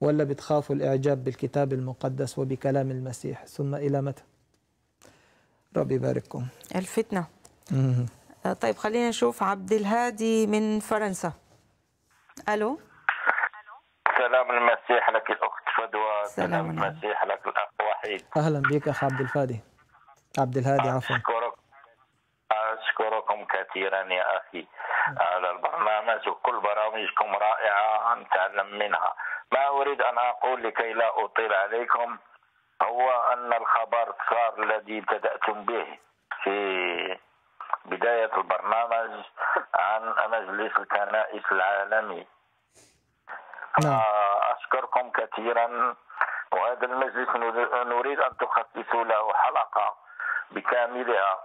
ولا بتخافوا الإعجاب بالكتاب المقدس وبكلام المسيح ثم إلى متى ربي يبارككم الفتنه مم. آه، طيب خلينا نشوف عبد الهادي من فرنسا الو سلام المسيح لك الاخت فدوى سلام, سلام المسيح لك الاخ وحيد اهلا بك اخ عبد الفادي عبد الهادي آه، عفوا اشكرك آه، اشكركم كثيرا يا اخي على البرنامج وكل برامجكم رائعه نتعلم منها ما اريد ان اقول لكي لا اطيل عليكم هو أن الخبر صار الذي ابتدأتم به في بداية البرنامج عن مجلس الكنائس العالمي نعم. أشكركم كثيرا وهذا المجلس نريد أن تخصصوا له حلقة بكاملها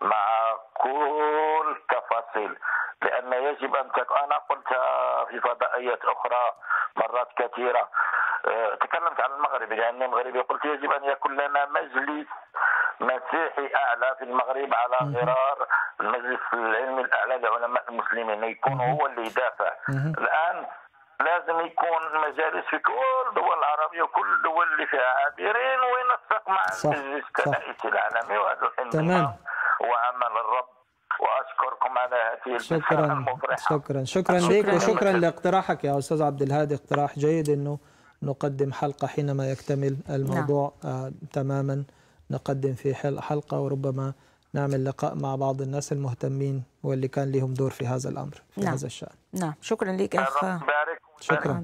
مع كل التفاصيل لأن يجب أن تكون أنا قلت في فضائيات أخرى مرات كثيرة آه، تكلمت عن المغرب يعني المغرب قلت يجب أن يكون لنا مجلس مسيحي أعلى في المغرب على غرار المجلس العلمي الأعلى لعلماء المسلمين يكون هو اللي يدافع الآن لازم يكون مجالس في كل دول العربية وكل الدول اللي فيها عابرين وينسق مع المجلس الكنائسي العالمي وهذا تمام وعمل الرب واشكركم على هذه شكرا المفرحة. شكرا شكرا لك وشكرا لاقتراحك يا استاذ عبد الهادي اقتراح جيد انه نقدم حلقة حينما يكتمل الموضوع نعم. آه، تماما نقدم في حلقة وربما نعمل لقاء مع بعض الناس المهتمين واللي كان لهم دور في هذا الأمر في نعم. هذا الشأن نعم شكرا لك أخ شكرا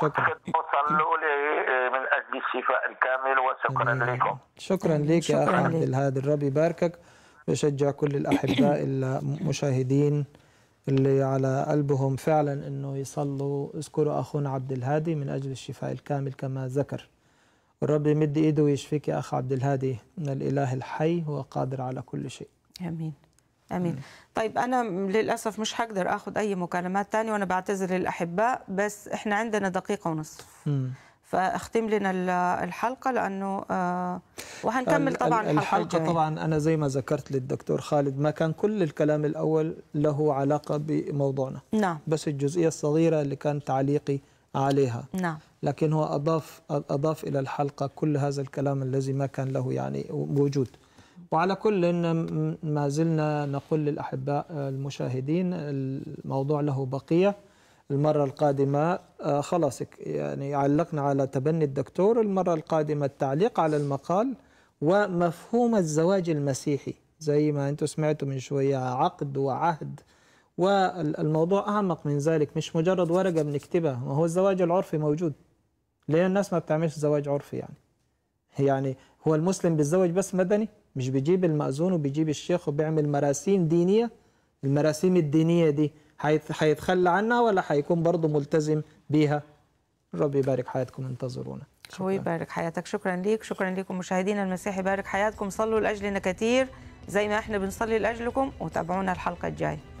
شكرا لي آه، من أجل الشفاء الكامل وشكرا لكم شكرا لك يا أخ عبد الهادي الرب يباركك ويشجع كل الأحباء المشاهدين اللي على قلبهم فعلا أنه يصلوا اذكروا أخونا عبد الهادي من أجل الشفاء الكامل كما ذكر الرب يمد إيده ويشفيك يا أخ عبد الهادي إن الإله الحي هو قادر على كل شيء آمين امين مم. طيب انا للاسف مش هقدر اخذ اي مكالمات ثانيه وانا بعتذر للاحباء بس احنا عندنا دقيقه ونصف مم. فاختم لنا الحلقه لانه آه، وهنكمل طبعا الحلقه الجاي. طبعا انا زي ما ذكرت للدكتور خالد ما كان كل الكلام الاول له علاقه بموضوعنا نعم بس الجزئيه الصغيره اللي كان تعليقي عليها نعم لكن هو اضاف اضاف الى الحلقه كل هذا الكلام الذي ما كان له يعني وجود وعلى كل إن ما زلنا نقول للاحباء المشاهدين الموضوع له بقيه المرة القادمة آه، خلاص يعني علقنا على تبني الدكتور المرة القادمة التعليق على المقال ومفهوم الزواج المسيحي زي ما أنتم سمعتوا من شوية عقد وعهد والموضوع أعمق من ذلك مش مجرد ورقة بنكتبها ما هو الزواج العرفي موجود ليه الناس ما بتعملش زواج عرفي يعني يعني هو المسلم بيتزوج بس مدني مش بيجيب المأذون وبيجيب الشيخ وبيعمل مراسيم دينية المراسيم الدينية دي حيتخلى عنها ولا حيكون برضه ملتزم بيها ربي يبارك حياتكم انتظرونا هو يبارك حياتك شكرا ليك شكرا لكم مشاهدينا المسيح يبارك حياتكم صلوا لاجلنا كثير زي ما احنا بنصلي لاجلكم وتابعونا الحلقه الجايه